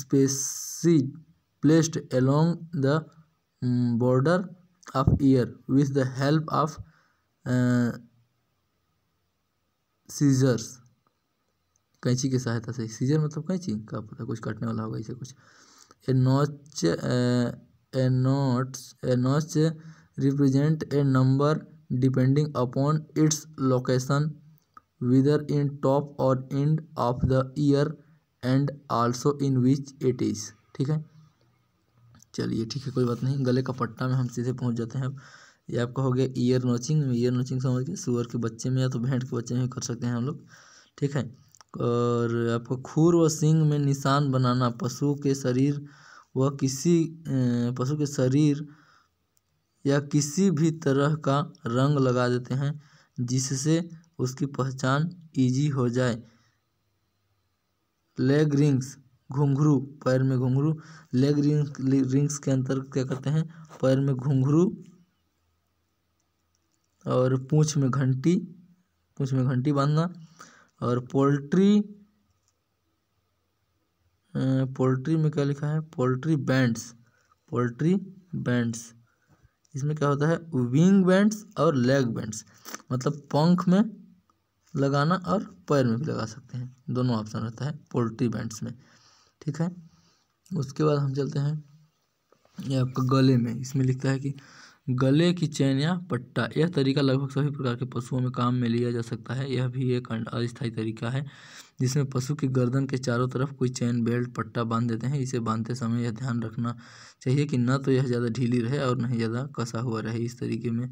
spaces placed along the border of ear with the help of uh, scissors कैंची की सहायता से सीजर मतलब कैंची का पता कुछ काटने वाला होगा इसे कुछ a notch a notes a notch represent a number depending upon its location whether in top और end of the ear and also in which it is ठीक है चलिए ठीक है कोई बात नहीं गले का पट्टा में हम सीधे पहुंच जाते हैं ये आपका हो गया ईयर नोचिंग ईयर नोचिंग समझ के सुअर के बच्चे में या तो भेंट के बच्चे में कर सकते हैं हम लोग ठीक है और आपको खुर व सिंग में निशान बनाना पशु के शरीर व किसी पशु के शरीर या किसी भी तरह का रंग लगा देते हैं जिससे उसकी पहचान इजी हो जाए लेग रिंग्स घुंघरू पैर में घुंघरू लेग रिंग रिंग्स के अंतर्गत क्या कहते हैं पैर में घुंघरू और पूछ में घंटी पूछ में घंटी बांधना और पोल्ट्री पोल्ट्री में क्या लिखा है पोल्ट्री बैंड्स पोल्ट्री बैंड्स इसमें क्या होता है विंग बैंड्स और लेग बैंड्स मतलब पंख में लगाना और पैर में भी लगा सकते हैं दोनों ऑप्शन रहता है पोल्ट्री बैंड्स में ठीक है उसके बाद हम चलते हैं ये आपका गले में इसमें लिखता है कि गले की चैन या पट्टा यह तरीका लगभग सभी प्रकार के पशुओं में काम में लिया जा सकता है यह भी एक अस्थायी तरीका है जिसमें पशु की गर्दन के चारों तरफ कोई चैन बेल्ट पट्टा बांध देते हैं इसे बांधते समय यह ध्यान रखना चाहिए कि न तो यह ज़्यादा ढीली रहे और न ही ज़्यादा कसा हुआ रहे इस तरीके में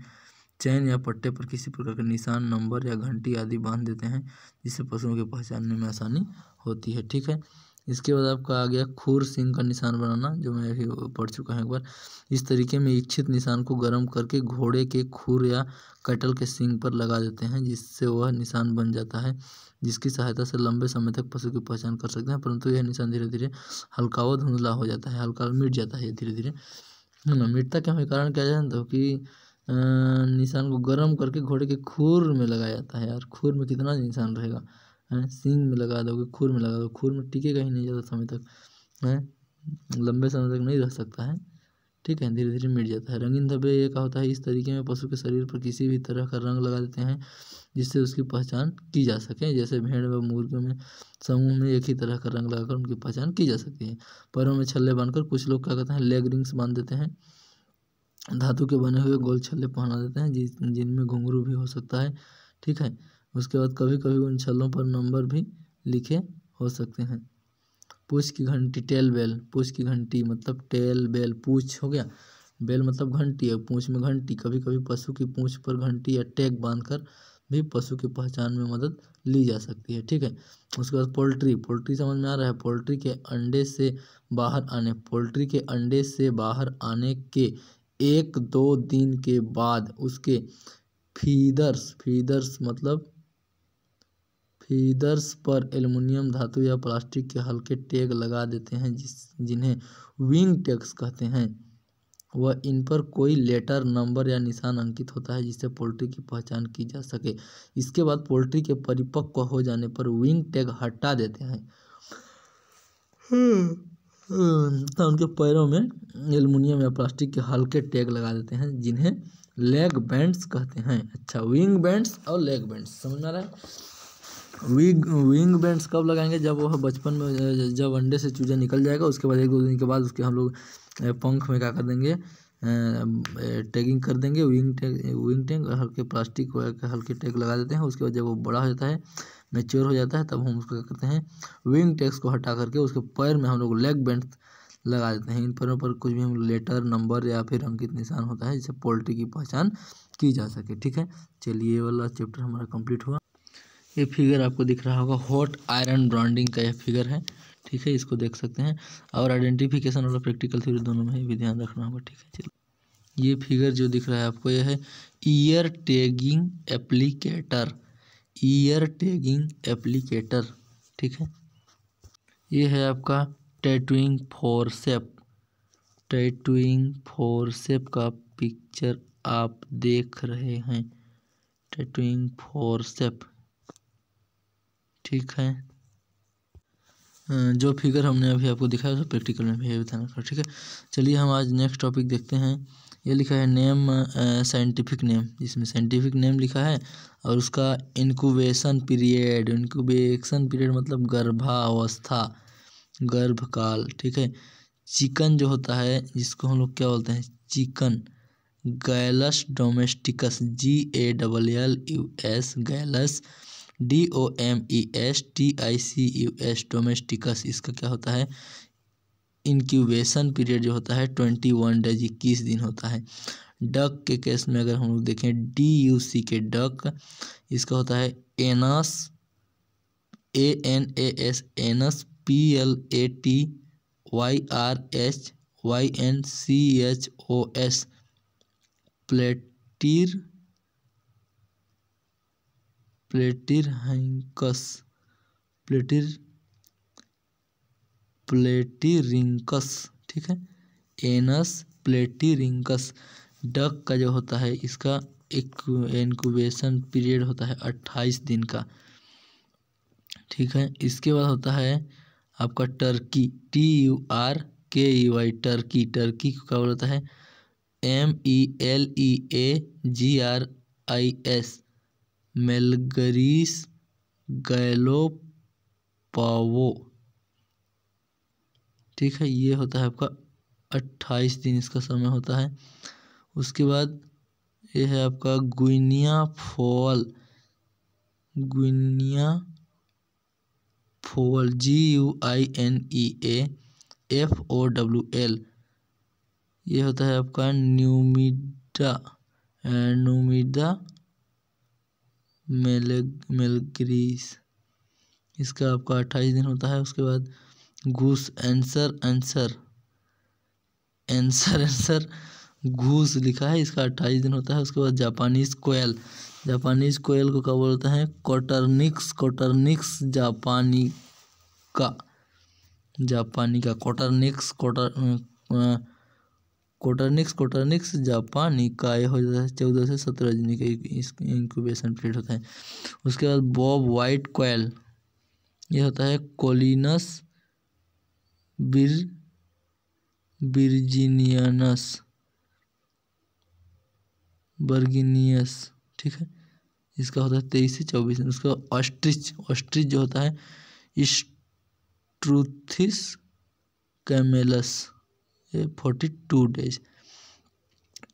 चैन या पट्टे पर किसी प्रकार के निशान नंबर या घंटी आदि बांध देते हैं जिससे पशुओं के पहचानने में आसानी होती है ठीक है इसके बाद आपका आ गया खुर सिंग का निशान बनाना जो मैं अभी पढ़ चुका हूँ एक बार इस तरीके में इच्छित निशान को गर्म करके घोड़े के खुर या कटल के सिंग पर लगा देते हैं जिससे वह निशान बन जाता है जिसकी सहायता से लंबे समय तक पशु की पहचान कर सकते हैं परंतु यह निशान धीरे धीरे हल्का व धुंधला हो जाता है हल्का मिट जाता है धीरे धीरे है ना मिटता क्या है कारण क्या जानते हो कि निशान को गर्म करके घोड़े के खुर में लगाया जाता है यार खुर में कितना निशान रहेगा हैं सींग में लगा दोगे खुर में लगा दोगे खुर में टिकेगा ही नहीं ज़्यादा समय तक हैं लंबे समय तक नहीं रह सकता है ठीक है धीरे धीरे मिट जाता है रंगीन धब्बे ये क्या होता है इस तरीके में पशु के शरीर पर किसी भी तरह का रंग लगा देते हैं जिससे उसकी पहचान की जा सके जैसे भेड़ व मुर्गियों में समूह में एक ही तरह का रंग लगाकर उनकी पहचान की जा सकती है पैरों में छल्ले बांधकर कुछ लोग क्या कहते हैं लेग रिंग्स बांध देते हैं धातु के बने हुए गोल छल्ले पहना देते हैं जिस जिनमें घुंघरू भी हो सकता है ठीक है उसके बाद कभी कभी उन छलों पर नंबर भी लिखे हो सकते हैं पूछ की घंटी टेल बेल पूछ की घंटी मतलब टेल बेल पूछ हो गया बेल मतलब घंटी है पूछ में घंटी कभी कभी पशु की पूछ पर घंटी या टैग बांधकर भी पशु की पहचान में मदद ली जा सकती है ठीक है उसके बाद पोल्ट्री पोल्ट्री समझ में आ रहा है पोल्ट्री के अंडे से बाहर आने पोल्ट्री के अंडे से बाहर आने के एक दो दिन के बाद उसके फीदर्स फीदर्स मतलब फीडर्स पर एल्युमिनियम धातु या प्लास्टिक के हल्के टैग लगा देते हैं जिस जिन्हें विंग टैग्स कहते हैं वह इन पर कोई लेटर नंबर या निशान अंकित होता है जिससे पोल्ट्री की पहचान की जा सके इसके बाद पोल्ट्री के परिपक्व हो जाने पर विंग टैग हटा देते हैं तो उनके पैरों में एल्युमिनियम या प्लास्टिक के हल्के टैग लगा देते हैं जिन्हें लेग बैंड्स कहते हैं अच्छा विंग बैंड्स और लेग बैंड्स समझ में आ रहा है विंग विंग बैंड्स कब लगाएंगे जब वह बचपन में जब अंडे से चूजा निकल जाएगा उसके बाद एक दो दिन के बाद उसके हम लोग पंख में क्या कर देंगे टैगिंग कर देंगे विंग टैग विंग टैग हल्के प्लास्टिक हल्के टैग लगा देते हैं उसके बाद जब वो बड़ा हो जाता है मेच्योर हो जाता है तब हम क्या करते हैं विंग टैग्स को हटा करके उसके पैर में हम लोग लेग बैंड लगा देते हैं इन पैरों पर कुछ भी हम लेटर नंबर या फिर अंकित निशान होता है जिससे पोल्ट्री की पहचान की जा सके ठीक है चलिए ये वाला चैप्टर हमारा कंप्लीट हुआ ये फिगर आपको दिख रहा होगा हॉट आयरन ब्रांडिंग का यह फिगर है ठीक है इसको देख सकते हैं और आइडेंटिफिकेशन और प्रैक्टिकल थ्योरी दोनों में भी ध्यान रखना होगा ठीक है चलो ये फिगर जो दिख रहा है आपको यह है ear tagging applicator ear tagging applicator ठीक है ये है आपका टैटूइंग फोरसेप टैटूइंग फोरसेप का पिक्चर आप देख रहे हैं टैटूइंग फोरसेप ठीक है जो फिगर हमने अभी आपको दिखाया उसे प्रैक्टिकल में भी बताना था ठीक है चलिए हम आज नेक्स्ट टॉपिक देखते हैं ये लिखा है नेम साइंटिफिक नेम इसमें साइंटिफिक नेम लिखा है और उसका इनक्यूबेशन पीरियड इनक्यूबेशन पीरियड मतलब गर्भावस्था गर्भकाल ठीक है चिकन जो होता है जिसको हम लोग क्या बोलते हैं chicken Gallus domesticus G A double L U S Gallus D O M E S T I C U S domesticus इसका क्या होता है इनक्यूबेशन पीरियड जो होता है ट्वेंटी वन डेज इक्कीस दिन होता है डक के केस में अगर हम लोग देखें D you see K duck इसका होता है Anas A N A S Anas P L A T Y R H Y N C H O S प्लेटीर प्लेटिर हैंकस प्लेटिर प्लेटिरिंकस ठीक है एनस प्लेटिरिंकस डक का जो होता है इसका एक इनक्यूबेशन पीरियड होता है अट्ठाईस दिन का ठीक है इसके बाद होता है आपका turkey T U R K U I turkey turkey को क्या बोलता है M E L E A G R I S Meleagris gallopavo ठीक है ये होता है आपका अट्ठाईस दिन इसका समय होता है उसके बाद ये है आपका guinea fowl guinea fowl G U I N E A F O W L ये होता है आपका न्यूमिडा न्यूमिडा मेलेग मेलग्रीस इसका आपका अट्ठाईस दिन होता है उसके बाद घूस एंसर एंसर एंसर एंसर घूस लिखा है इसका अट्ठाईस दिन होता है उसके बाद जापानीज कोयल जापानीज कोयल को क्या बोलते हैं कोटरनिक्स कोटरनिक्स जापानी का जापानी का कोटरनिक्स कोटर कोटरनिक्स कोटरनिक्स जापानी का यह होता है चौदह से सत्रह दिन का इंक्यूबेशन पीरियड होता है उसके बाद बॉब वाइट क्वेल यह होता है कोलिनस बिर बिर्जिनियनस बर्गिनियस ठीक है इसका होता है तेईस से चौबीस उसका ऑस्ट्रिच ऑस्ट्रिच जो होता है Struthio camelus forty two days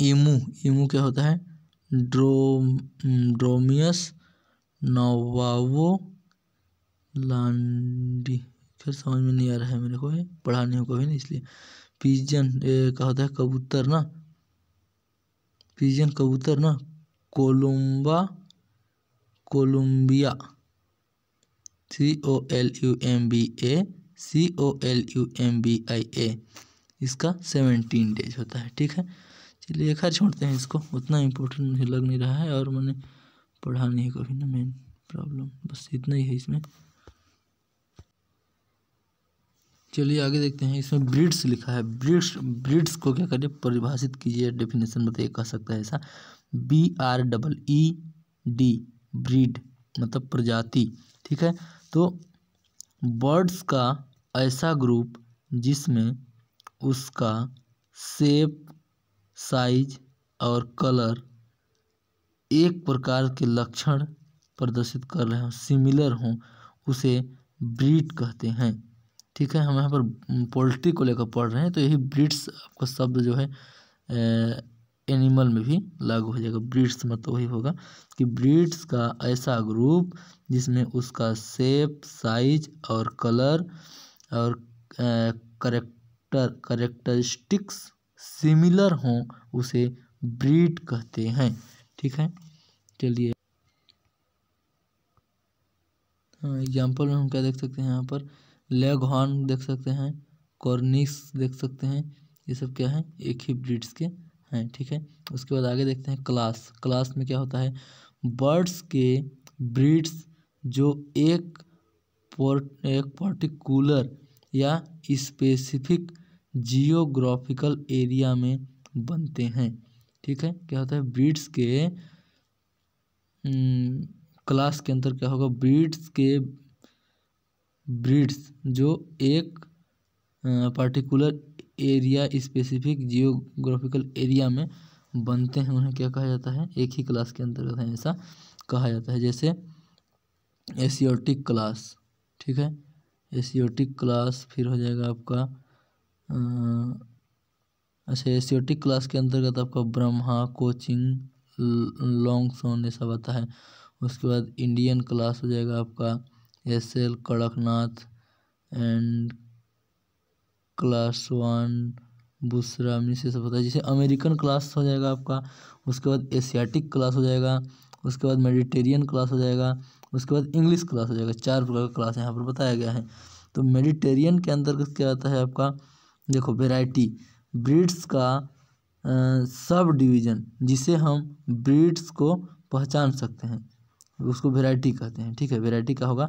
emu emu क्या होता है ड्रो ड्रोमियस नवावो लांडी फिर समझ में नहीं आ रहा है मेरे को ये पढ़ाने नहीं भी नहीं इसलिए पिजन कहा होता है कबूतर ना पिजन कबूतर ना Columba Columbia C O L U M B A C O L U M B I A इसका सेवेंटीन डेज होता है ठीक है चलिए खैर छोड़ते हैं इसको उतना इम्पोर्टेंट मुझे लग नहीं रहा है और मैंने पढ़ा नहीं कभी ना मेन प्रॉब्लम बस इतना ही है इसमें चलिए आगे देखते हैं इसमें ब्रिड्स लिखा है ब्रिड्स ब्रिड्स को क्या करिए परिभाषित कीजिए डेफिनेशन बताइए कह सकता है ऐसा B R double E D breed मतलब प्रजाति ठीक है तो बर्ड्स का ऐसा ग्रुप जिसमें उसका सेप साइज और कलर एक प्रकार के लक्षण प्रदर्शित कर रहे हों सिमिलर हों उसे ब्रीड कहते हैं ठीक है हम यहाँ पर पोल्ट्री को लेकर पढ़ रहे हैं तो यही ब्रीड्स आपका शब्द जो है ए, एनिमल में भी लागू हो जाएगा ब्रीड्स मतलब वही होगा कि ब्रीड्स का ऐसा ग्रुप जिसमें उसका सेप साइज और कलर और करेक्ट कैरेक्टर करेक्टरिस्टिक्स सिमिलर हों उसे ब्रीड कहते हैं ठीक है चलिए एग्जाम्पल हाँ, में हम क्या देख सकते हैं यहाँ पर लेग हॉर्न देख सकते हैं कॉर्निस देख सकते हैं ये सब क्या है एक ही ब्रीड्स के हैं ठीक है उसके बाद आगे देखते हैं क्लास क्लास में क्या होता है बर्ड्स के ब्रीड्स जो एक पोर्ट एक पर्टिकुलर या स्पेसिफिक जियोग्राफिकल एरिया में बनते हैं ठीक है क्या होता है ब्रीड्स के हम्म, क्लास के अंतर क्या होगा ब्रीड्स के ब्रीड्स जो एक particular area specific geographical area में बनते हैं उन्हें क्या कहा जाता है एक ही क्लास के अंतर्गत है ऐसा कहा जाता है जैसे एसियोटिक क्लास ठीक है एसियोटिक क्लास फिर हो जाएगा आपका अच्छा एसयोटिक क्लास के अंतर्गत आपका ब्रह्मा कोचिंग लॉन्ग सोन ये सब आता है उसके बाद इंडियन क्लास हो जाएगा आपका S L Kadaknath and class one Busra मिस ये सब होता है जैसे अमेरिकन क्लास हो जाएगा आपका उसके बाद एशियाटिक क्लास हो जाएगा उसके बाद मेडिटेरियन क्लास हो जाएगा उसके बाद इंग्लिश क्लास हो जाएगा चार प्रकार का क्लास यहाँ पर बताया गया है तो मेडिटेरियन के अंतर्गत क्या आता है आपका देखो वेराइटी ब्रीड्स का सब डिवीज़न जिसे हम ब्रीड्स को पहचान सकते हैं उसको वेराइटी कहते हैं ठीक है वेराइटी क्या होगा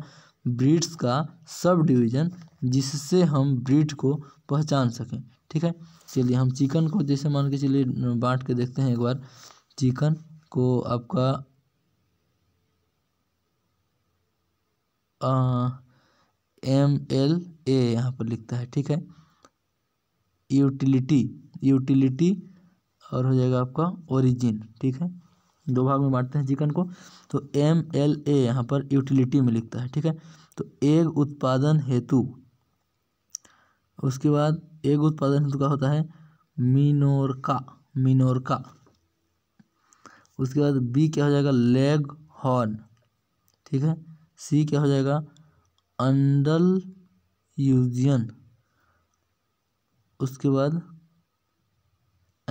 ब्रीड्स का सब डिवीज़न जिससे हम ब्रीड को पहचान सकें ठीक है चलिए हम चिकन को जैसे मान के चलिए बांट के देखते हैं एक बार चिकन को आपका आ, एम एल ए यहाँ पर लिखता है ठीक है यूटिलिटी यूटिलिटी और हो जाएगा आपका ओरिजिन ठीक है दो भाग में बांटते हैं चिकन को तो एम एल ए यहाँ पर यूटिलिटी में लिखता है ठीक है तो एग उत्पादन हेतु उसके बाद एग उत्पादन हेतु का होता है मिनोरका मिनोरका उसके बाद बी क्या हो जाएगा लेग हॉर्न ठीक है सी क्या हो जाएगा अंडल यूजियन उसके बाद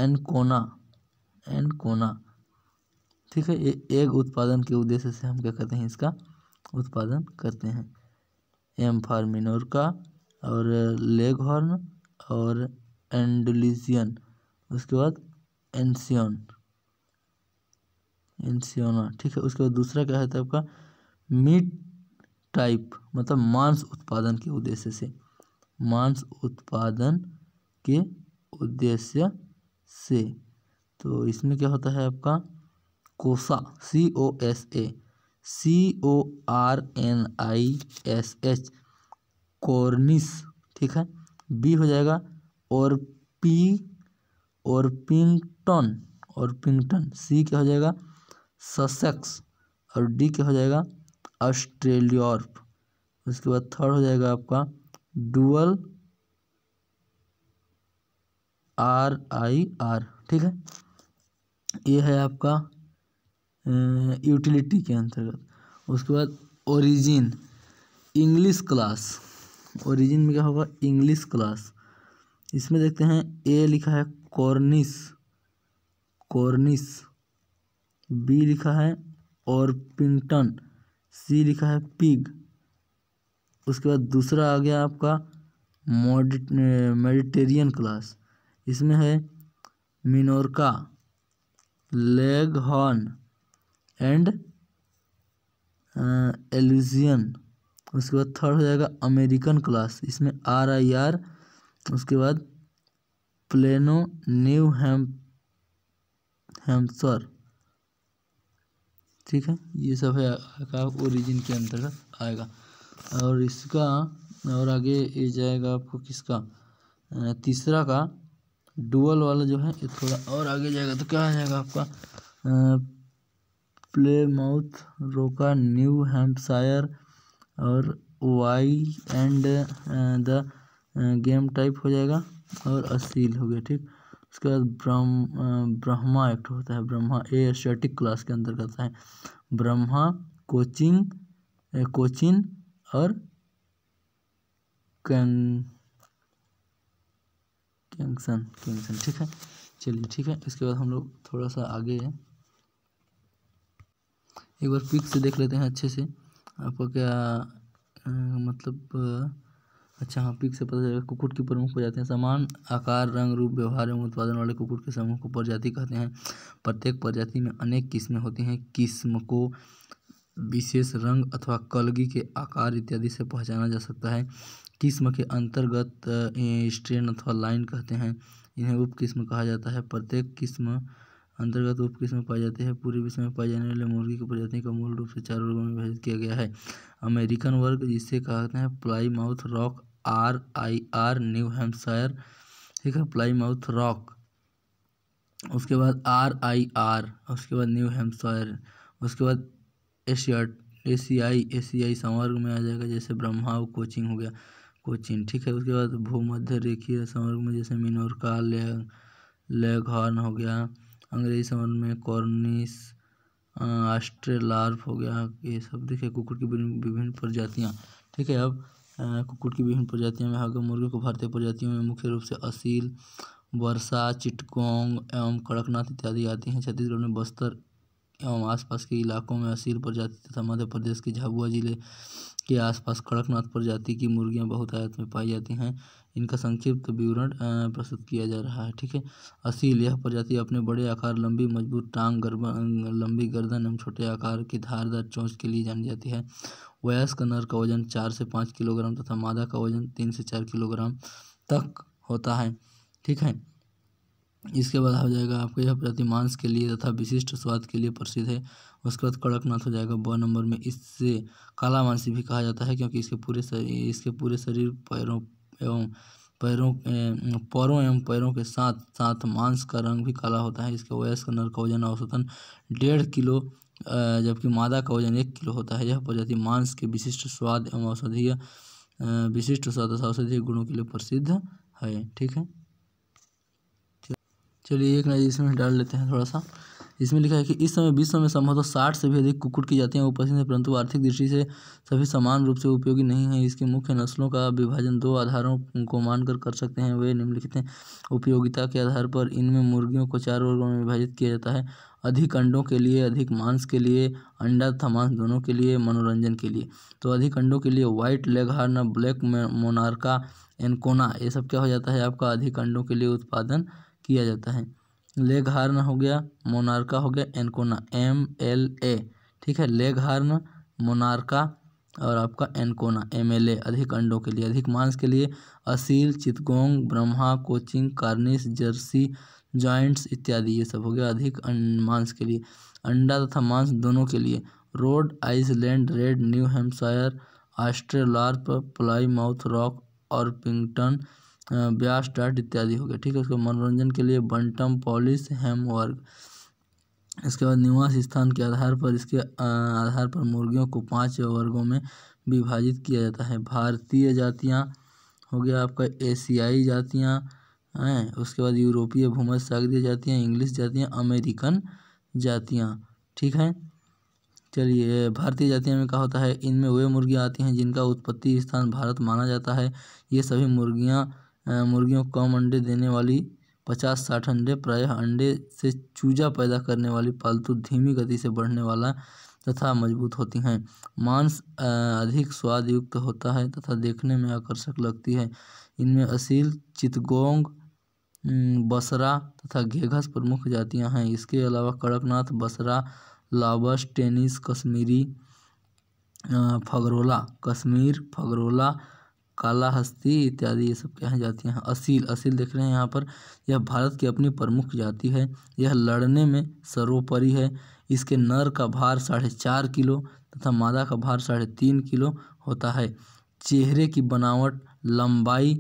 एनकोना एनकोना ठीक है ये एग उत्पादन के उद्देश्य से हम क्या करते हैं इसका उत्पादन करते हैं एम फॉर का और लेगहॉर्न और एंडलिजियन उसके बाद एनसियन एनसियोना ठीक है उसके बाद दूसरा क्या है आपका मीट टाइप मतलब मांस उत्पादन के उद्देश्य से मांस उत्पादन के उद्देश्य से तो इसमें क्या होता है आपका कोसा C O S A C O R N I S H Cornish ठीक है बी हो जाएगा और पी और पिंगटन और पिंगटन सी क्या हो जाएगा ससेक्स और डी क्या हो जाएगा ऑस्ट्रेलियॉर्प उसके बाद थर्ड हो जाएगा आपका डुअल आर आई आर ठीक है ये है आपका यूटिलिटी के अंतर्गत उसके बाद ओरिजिन इंग्लिश क्लास ओरिजिन में क्या होगा इंग्लिश क्लास इसमें देखते हैं ए लिखा है कॉर्निस कॉर्निस बी लिखा है और पिंटन सी लिखा है पिग उसके बाद दूसरा आ गया आपका मॉडिट मेडिटेरियन क्लास इसमें है मिनोरका लेगहॉर्न एंड एल्यूजियन उसके बाद थर्ड हो जाएगा अमेरिकन क्लास इसमें आर आई आर उसके बाद प्लेनो न्यू हैम हेम्पर ठीक है ये सब है आपका ओरिजिन के अंतर्गत आएगा और इसका और आगे ये जाएगा आपको किसका तीसरा का डुअल वाला जो है ये थोड़ा और आगे जाएगा तो क्या आ जाएगा आपका Plymouth Rock New Hampshire और Y and the game type हो जाएगा और असील हो गया ठीक उसके बाद ब्रह्म ब्रह्मा एक्ट होता है ब्रह्मा ए एस्टेटिक क्लास के अंदर करता है ब्रह्मा कोचिंग कोचिन और कैंग कैंसन कैंसन ठीक है चलिए ठीक है इसके बाद हम लोग थोड़ा सा आगे है एक बार पिक से देख लेते हैं अच्छे से आपका क्या आ, मतलब अच्छा हाँ पिक से पता चलेगा कुकुट की प्रमुख हैं समान आकार रंग रूप व्यवहार एवं उत्पादन वाले कुकुट के समूह को प्रजाति कहते हैं प्रत्येक प्रजाति में अनेक किस्में होती हैं किस्म को विशेष रंग अथवा कलगी के आकार इत्यादि से पहचाना जा सकता है किस्म के अंतर्गत स्ट्रेन अथवा लाइन कहते हैं इन्हें उप किस्म कहा जाता है प्रत्येक किस्म अंतर्गत उप किस्म पाई जाती है पूरे विश्व में पाए जाने वाले मुर्गी की प्रजाति का मूल रूप से चार वर्गों में विभाजित किया गया है अमेरिकन वर्ग जिसे कहते हैं mouth rock R I R New Hampshire ठीक है प्लाई माउथ रॉक उसके बाद आर आई आर उसके बाद न्यू हेम्पशायर उसके बाद एशिया एशियाई एशियाई संवर्ग में आ जाएगा जैसे ब्रह्मा कोचिंग हो गया वो चीन ठीक है उसके बाद भूमध्य रेखीय समर्ग में जैसे मिनोरका लेघहॉर्न हो गया अंग्रेजी समर्ग में कॉर्निस आस्ट्रेलार्फ हो गया ये सब देखिए कुकुट की विभिन्न प्रजातियाँ ठीक है अब कुकुट की विभिन्न प्रजातियों में हाँ मुर्गे को भारतीय प्रजातियों में मुख्य रूप से असील वर्षा चिटकोंग एवं कड़कनाथ इत्यादि आती हैं छत्तीसगढ़ में बस्तर एवं आसपास के इलाकों में असील प्रजाति तथा मध्य प्रदेश के झाबुआ जिले के आसपास कड़कनाथ प्रजाति की मुर्गियाँ बहुत आयत में पाई जाती हैं इनका संक्षिप्त विवरण प्रस्तुत किया जा रहा है ठीक है असील यह प्रजाति अपने बड़े आकार लंबी मजबूत टांग लंबी गर्दन एवं छोटे आकार की धारदार चोंच के लिए जानी जाती है वयस्क नर का वजन चार से पाँच किलोग्राम तथा मादा का वजन तीन से चार किलोग्राम तक होता है ठीक है इसके बाद हो जाएगा आपका यह प्रजाति मांस के लिए तथा विशिष्ट स्वाद के लिए प्रसिद्ध है उसके बाद कड़कनाथ हो जाएगा ब नंबर में इससे काला मांसी भी कहा जाता है क्योंकि इसके पूरे शरीर इसके पूरे शरीर पैरों एवं पैरों पैरों एवं पैरों के साथ साथ मांस का रंग भी काला होता है इसके वयस्क नर का वजन औसतन डेढ़ किलो जबकि मादा का वजन एक किलो होता है यह प्रजाति मांस के विशिष्ट स्वाद एवं औषधीय विशिष्ट स्वाद तथा औषधीय गुणों के लिए प्रसिद्ध है ठीक है चलिए एक नज़र इसमें डाल लेते हैं थोड़ा सा इसमें लिखा है कि इस समय विश्व में संभवतः तो साठ से भी अधिक कुकुट की जातियाँ उपस्थित हैं परंतु आर्थिक दृष्टि से सभी समान रूप से उपयोगी नहीं हैं इसके मुख्य नस्लों का विभाजन दो आधारों को मानकर कर सकते हैं वे निम्नलिखित हैं उपयोगिता के आधार पर इनमें मुर्गियों को चार वर्गों में विभाजित किया जाता है अधिक अंडों के लिए अधिक मांस के लिए अंडा तथा मांस दोनों के लिए मनोरंजन के लिए तो अधिक अंडों के लिए White Leghorn Black Minorca Ancona ये सब क्या हो जाता है आपका अधिक अंडों के लिए उत्पादन किया जाता है लेग हार्न हो गया मोनार्का हो गया एनकोना एम एल ए ठीक है लेग हार्न मोनार्का और आपका एनकोना एम एल ए अधिक अंडों के लिए अधिक मांस के लिए Aseel Chittagong Brahma Cochin Cornish Jersey giants इत्यादि ये सब हो गया अधिक अं-, मांस के लिए अंडा तथा मांस दोनों के लिए Rhode Island Red New Hampshire Australorp Plymouth Rock और पिंगटन ब्यास टाट इत्यादि हो गया ठीक है उसके मनोरंजन के लिए बंटम पॉलिस हेमवर्ग इसके बाद निवास स्थान के आधार पर इसके आधार पर मुर्गियों को पांच वर्गों में विभाजित किया जाता है भारतीय जातियाँ हो गया आपका एशियाई जातियाँ हैं उसके बाद यूरोपीय भूमध सागरीय जातियाँ इंग्लिश जातियाँ अमेरिकन जातियाँ ठीक है चलिए भारतीय जातियों में क्या होता है इनमें वे मुर्गियाँ आती हैं जिनका उत्पत्ति स्थान भारत माना जाता है ये सभी मुर्गियाँ मुर्गियों को कम अंडे देने वाली पचास साठ अंडे प्रायः अंडे से चूजा पैदा करने वाली पालतू धीमी गति से बढ़ने वाला तथा मजबूत होती हैं मांस अधिक स्वाद युक्त होता है तथा देखने में आकर्षक लगती है इनमें असील चितगोंग बसरा तथा घेघस प्रमुख जातियां हैं इसके अलावा कड़कनाथ बसरा लाबस टेनिस कश्मीरी फगरोला कश्मीर फगरोला काला हस्ती इत्यादि ये सब क्या जाती हैं असील असील देख रहे हैं यहाँ पर यह भारत की अपनी प्रमुख जाति है यह लड़ने में सर्वोपरि है इसके नर का भार साढ़े चार किलो तथा मादा का भार साढ़े तीन किलो होता है चेहरे की बनावट लंबाई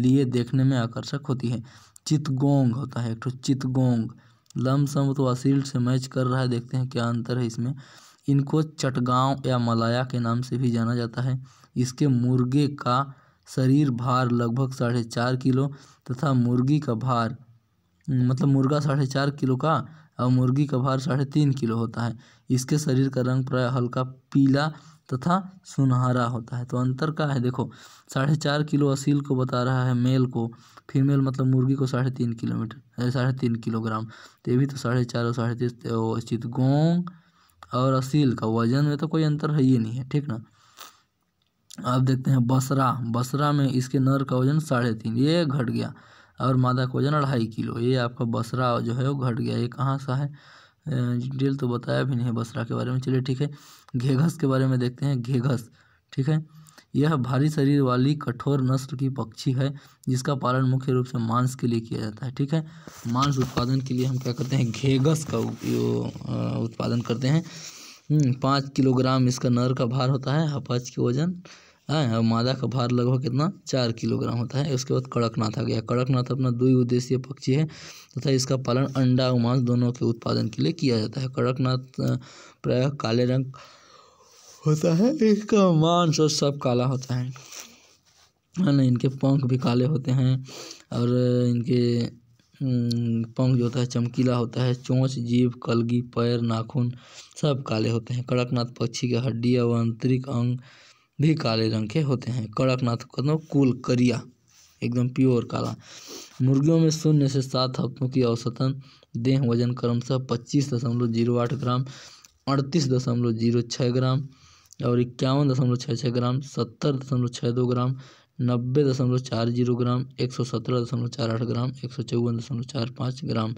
लिए देखने में आकर्षक होती है चितगोंग होता है एक तो चितगोंग लमसम तो असील से मैच कर रहा है देखते हैं क्या अंतर है इसमें इनको चटगांव या मलाया के नाम से भी जाना जाता है इसके मुर्गे का शरीर भार लगभग साढ़े चार किलो तथा मुर्गी का भार मतलब मुर्गा साढ़े चार किलो का और मुर्गी का भार साढ़े तीन किलो होता है इसके शरीर का रंग प्राय हल्का पीला तथा सुनहरा होता है तो अंतर का है देखो साढ़े चार किलो असील को बता रहा है मेल को फीमेल मतलब मुर्गी को साढ़े तीन किलोमीटर साढ़े तीन किलोग्राम तो ये भी तो साढ़े चार और साढ़े तीन चितगोंग तो और असील का वजन में तो कोई अंतर है ही नहीं है ठीक ना अब देखते हैं बसरा बसरा में इसके नर का वजन साढ़े तीन ये घट गया और मादा का वजन अढ़ाई किलो ये आपका बसरा जो है वो घट गया ये कहाँ सा है डिटेल तो बताया भी नहीं है बसरा के बारे में चलिए ठीक है घेघस के बारे में देखते हैं घेघस ठीक है यह भारी शरीर वाली कठोर नस्ल की पक्षी है जिसका पालन मुख्य रूप से मांस के लिए किया जाता है ठीक है मांस उत्पादन के लिए हम क्या करते हैं घेघस का उत्पादन करते हैं हम्म, पाँच किलोग्राम इसका नर का भार होता है पाँच के वजन है हाँ, और मादा का भार लगभग कितना चार किलोग्राम होता है उसके बाद कड़कनाथ आ गया कड़कनाथ अपना दुई उद्देश्य पक्षी है तथा इसका पालन अंडा और मांस दोनों के उत्पादन के लिए किया जाता है कड़कनाथ प्रायः काले रंग होता है इसका मांस और सब काला होता है है हाँ, ना इनके पंख भी काले होते हैं और इनके पंख जो होता है चमकीला होता है चोंच जीभ कलगी पैर नाखून सब काले होते हैं कड़कनाथ पक्षी के हड्डी और आंतरिक अंग भी काले रंग के होते हैं कड़कनाथ कहते तो कुल करिया एकदम प्योर काला मुर्गियों में शून्य से सात हफ्तों की औसतन देह वजन क्रमशः पच्चीस दशमलव जीरो आठ ग्राम अड़तीस दशमलव जीरो छः ग्राम और इक्यावन दशमलव छः छः ग्राम सत्तर दशमलव छः दो ग्राम नब्बे दशमलव चार जीरो ग्राम एक सौ सत्रह दशमलव चार आठ ग्राम एक सौ चौवन दशमलव चार पाँच ग्राम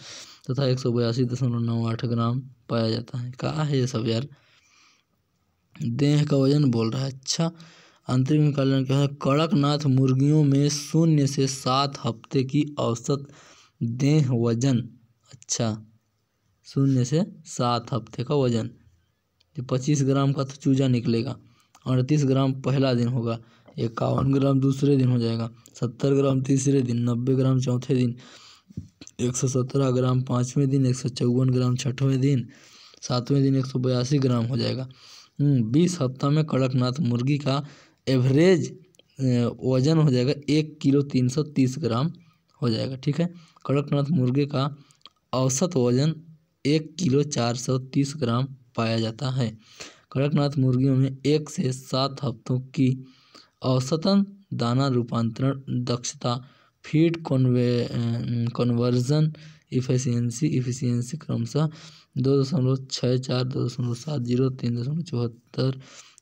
तथा एक सौ बयासी दशमलव नौ आठ ग्राम पाया जाता है कहा है ये सब यार देह का वजन बोल रहा है अच्छा अंतरिम कल्याण क्या है कड़कनाथ मुर्गियों में शून्य से सात हफ्ते की औसत देह वजन अच्छा शून्य से सात हफ्ते का वजन जो पच्चीस ग्राम का तो चूजा निकलेगा अड़तीस ग्राम पहला दिन होगा इक्यावन ग्राम दूसरे दिन हो जाएगा सत्तर ग्राम तीसरे दिन नब्बे ग्राम चौथे दिन एक सौ सत्रह ग्राम पाँचवें दिन एक सौ चौवन ग्राम छठवें दिन सातवें दिन एक सौ बयासी ग्राम हो जाएगा हम्म, बीस हफ्ता में कड़कनाथ मुर्गी का एवरेज वज़न हो जाएगा एक किलो तीन सौ तीस ग्राम हो जाएगा ठीक है कड़कनाथ मुर्गे का औसत वज़न एक किलो चार सौ तीस ग्राम पाया जाता है कड़कनाथ मुर्गियों में एक से सात हफ्तों की औसतन दाना रूपांतरण दक्षता फीड कन्वे कन्वर्जन इफिशियंसी इफिशियंसी क्रमशः दो दशमलव छः चार दो दशमलव सात जीरो तीन दशमलव चौहत्तर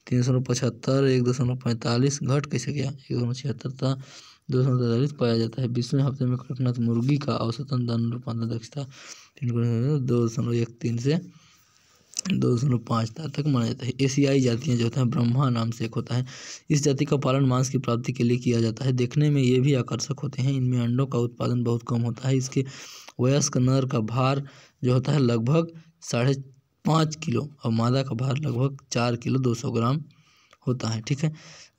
तीन दशमलव पचहत्तर एक दशमलव पैंतालीस घट कैसे गया एक दशमलव छिहत्तर था दो दशमलव तैंतालीस पाया जाता है बीसवें हफ्ते में कड़कनाथ मुर्गी का औसतन दान रूपांतर दक्षता तीन दो दशमलव एक तीन से दो दशमलव पाँच तार तक माना जाता है एशियाई जातियाँ जो होता है ब्रह्मा नाम से एक होता है इस जाति का पालन मांस की प्राप्ति के लिए किया जाता है देखने में ये भी आकर्षक होते हैं इनमें अंडों का उत्पादन बहुत कम होता है इसके वयस्क नर का भार जो होता है लगभग साढ़े पाँच किलो और मादा का भार लगभग चार किलो दो सौ ग्राम होता है ठीक है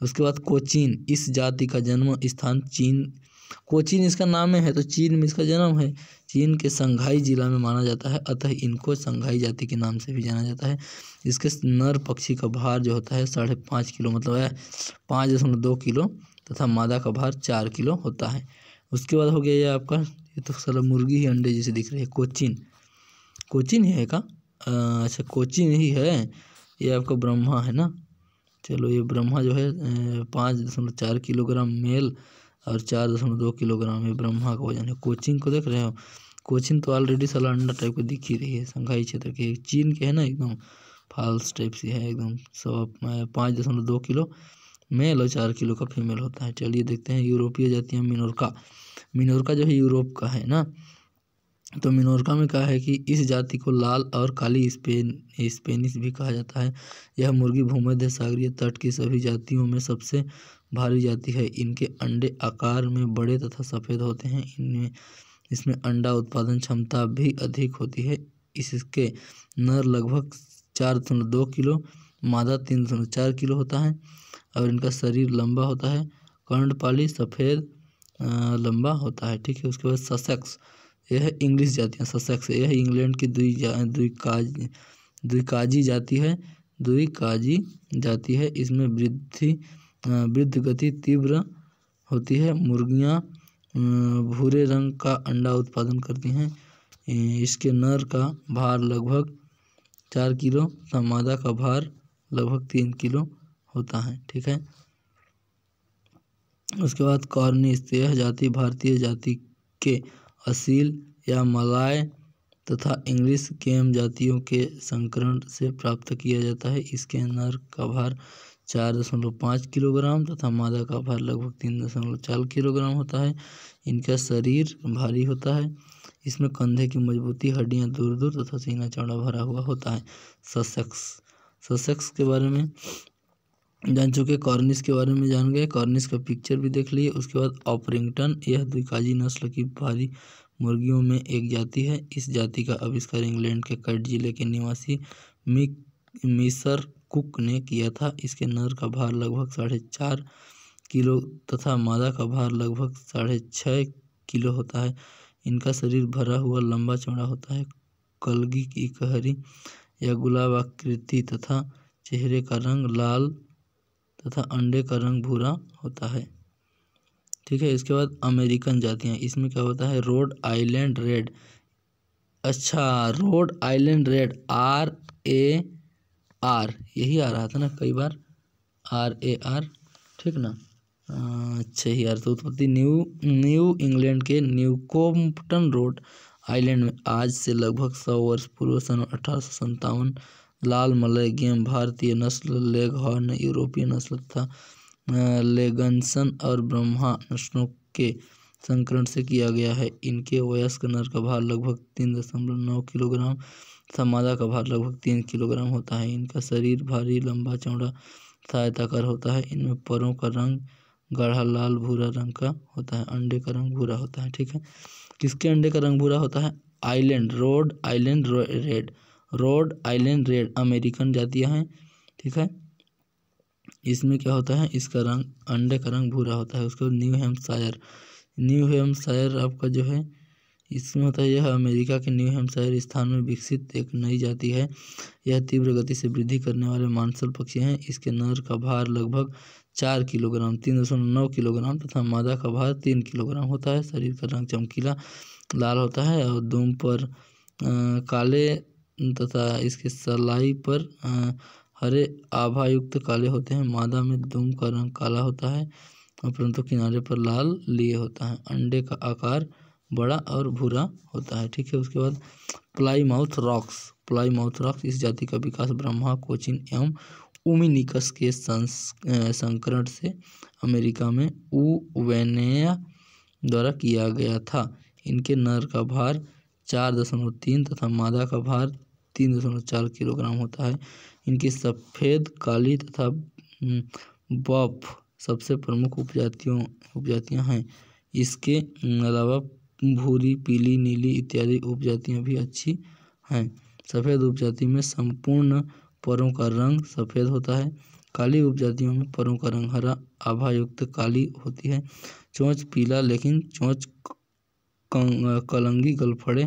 उसके बाद कोचीन इस जाति का जन्म स्थान चीन कोचीन इसका नाम है तो चीन में इसका जन्म है चीन के संघाई जिला में माना जाता है अतः इनको संघाई जाति के नाम से भी जाना जाता है इसके नर पक्षी का भार जो होता है साढ़े पाँच किलो मतलब है पाँच दशमलव दो किलो तथा मादा का भार चार किलो होता है उसके बाद हो गया ये आपका ये तो सला मुर्गी ही अंडे जैसे दिख रहे हैं कोचिन कोचिन ही है का अच्छा कोचिन ही है ये आपका ब्रह्मा है ना चलो ये ब्रह्मा जो है पाँच दशमलव चार किलोग्राम मेल और चार दशमलव दो किलोग्राम ये ब्रह्मा का वजन है कोचिन को देख रहे हो कोचिन तो ऑलरेडी सला अंडा टाइप को दिख ही रही है संघाई क्षेत्र के चीन के है ना एकदम फाल्स टाइप से है एकदम सब पाँच दशमलव दो किलो मेल और चार किलो का फीमेल होता है चलिए देखते हैं यूरोपीय जातियाँ मिनोरका मिनोरका जो है यूरोप का है ना तो मिनोरका में कहा है कि इस जाति को लाल और काली स्पेन स्पेनिश भी कहा जाता है यह मुर्गी भूमध्य सागरीय तट की सभी जातियों में सबसे भारी जाति है इनके अंडे आकार में बड़े तथा सफ़ेद होते हैं इनमें इसमें अंडा उत्पादन क्षमता भी अधिक होती है इसके नर लगभग चार दशमलव दो किलो मादा तीन दशमलव चार किलो होता है और इनका शरीर लंबा होता है कर्णपाली सफ़ेद लंबा होता है ठीक है उसके बाद ससेक्स यह है इंग्लिश जातियाँ ससेक्स यह इंग्लैंड की दुई जा दुई काज दुई काजी जाति है दुई काजी जाति है इसमें वृद्धि वृद्ध गति तीव्र होती है मुर्गियाँ भूरे रंग का अंडा उत्पादन करती हैं इसके नर का भार लगभग चार किलो मादा का भार लगभग तीन किलो होता है ठीक है उसके बाद कॉर्निशेय जाति भारतीय जाति के असील या मलाय तथा इंग्लिश केम जातियों के संकरण से प्राप्त किया जाता है इसके नर का भार चार दशमलव पाँच किलोग्राम तथा मादा का भार लगभग तीन दशमलव चार किलोग्राम होता है इनका शरीर भारी होता है इसमें कंधे की मजबूती हड्डियां दूर दूर तथा सीना चौड़ा भरा हुआ होता है ससेक्स ससेक्स के बारे में जान चुके कॉर्निस के बारे में जान गए कॉर्निस का पिक्चर भी देख लिए उसके बाद ऑपरिंगटन यह द्विकाजी नस्ल की भारी मुर्गियों में एक जाति है इस जाति का आविष्कार इंग्लैंड के कट जिले के निवासी मिक मिसर कुक ने किया था इसके नर का भार लगभग साढ़े चार किलो तथा मादा का भार लगभग साढ़े छः किलो होता है इनका शरीर भरा हुआ लंबा चौड़ा होता है कलगी की कहरी या गुलाब आकृति तथा चेहरे का रंग लाल तथा अंडे का रंग भूरा होता है ठीक है इसके बाद अमेरिकन जातियाँ इसमें क्या होता है रोड आइलैंड रेड अच्छा Rhode Island Red R A R यही आ रहा था ना कई बार आर ए आर ठीक ना अच्छा ही यार तो उत्पत्ति न्यू न्यू इंग्लैंड के न्यूकोम्पटन रोड आइलैंड में आज से लगभग सौ वर्ष पूर्व सन अठारह सौ सत्तावन लाल मलय गेम भारतीय नस्ल लेगहॉर्न यूरोपीय नस्ल तथा लेगनसन और ब्रह्मा नस्लों के संकरण से किया गया है इनके वयस्क नर का भार लगभग तीन दशमलव नौ किलोग्राम तथा मादा का भार लगभग तीन किलोग्राम होता है इनका शरीर भारी लंबा चौड़ा तथा आयताकार होता है इनमें परों का रंग गाढ़ा लाल भूरा रंग का होता है अंडे का रंग भूरा होता है ठीक है किसके अंडे का रंग भूरा होता है Island Rhode Island Red Rhode Island Red American जातियाँ हैं ठीक है इसमें क्या होता है इसका रंग अंडे का रंग भूरा होता है उसको न्यू हेम्पशायर न्यू हेम्पशायर आपका जो है इसमें होता है यह अमेरिका के न्यू हेम्पशायर स्थान में विकसित एक नई जाति है यह तीव्र गति से वृद्धि करने वाले मांसल पक्षी हैं इसके नर का भार लगभग चार किलोग्राम तीन दशमलव नौ किलोग्राम तथा मादा का भार तीन किलोग्राम होता है शरीर का रंग चमकीला लाल होता है और दुम पर आ, काले तथा इसके सलाई पर हरे आभायुक्त काले होते हैं मादा में दुम का रंग काला होता है परंतु किनारे पर लाल लिए होता है अंडे का आकार बड़ा और भूरा होता है ठीक है उसके बाद Plymouth Rocks Plymouth Rocks इस जाति का विकास ब्रह्मा कोचिन एवं उमिनिकस के संस्करण से अमेरिका में उवेने द्वारा किया गया था इनके नर का भार चार दशमलव तीन तथा मादा का भार तीन दशमलव चार किलोग्राम होता है इनकी सफ़ेद काली तथा हम्म, बफ सबसे प्रमुख उपजातियों उपजातियाँ हैं इसके हम्म, अलावा भूरी पीली नीली इत्यादि उपजातियाँ भी अच्छी हैं सफ़ेद उपजाति में संपूर्ण परों का रंग सफ़ेद होता है काली उपजातियों में परों का रंग हरा आभायुक्त काली होती है चोंच पीला लेकिन चोंच कलंगी गलफड़े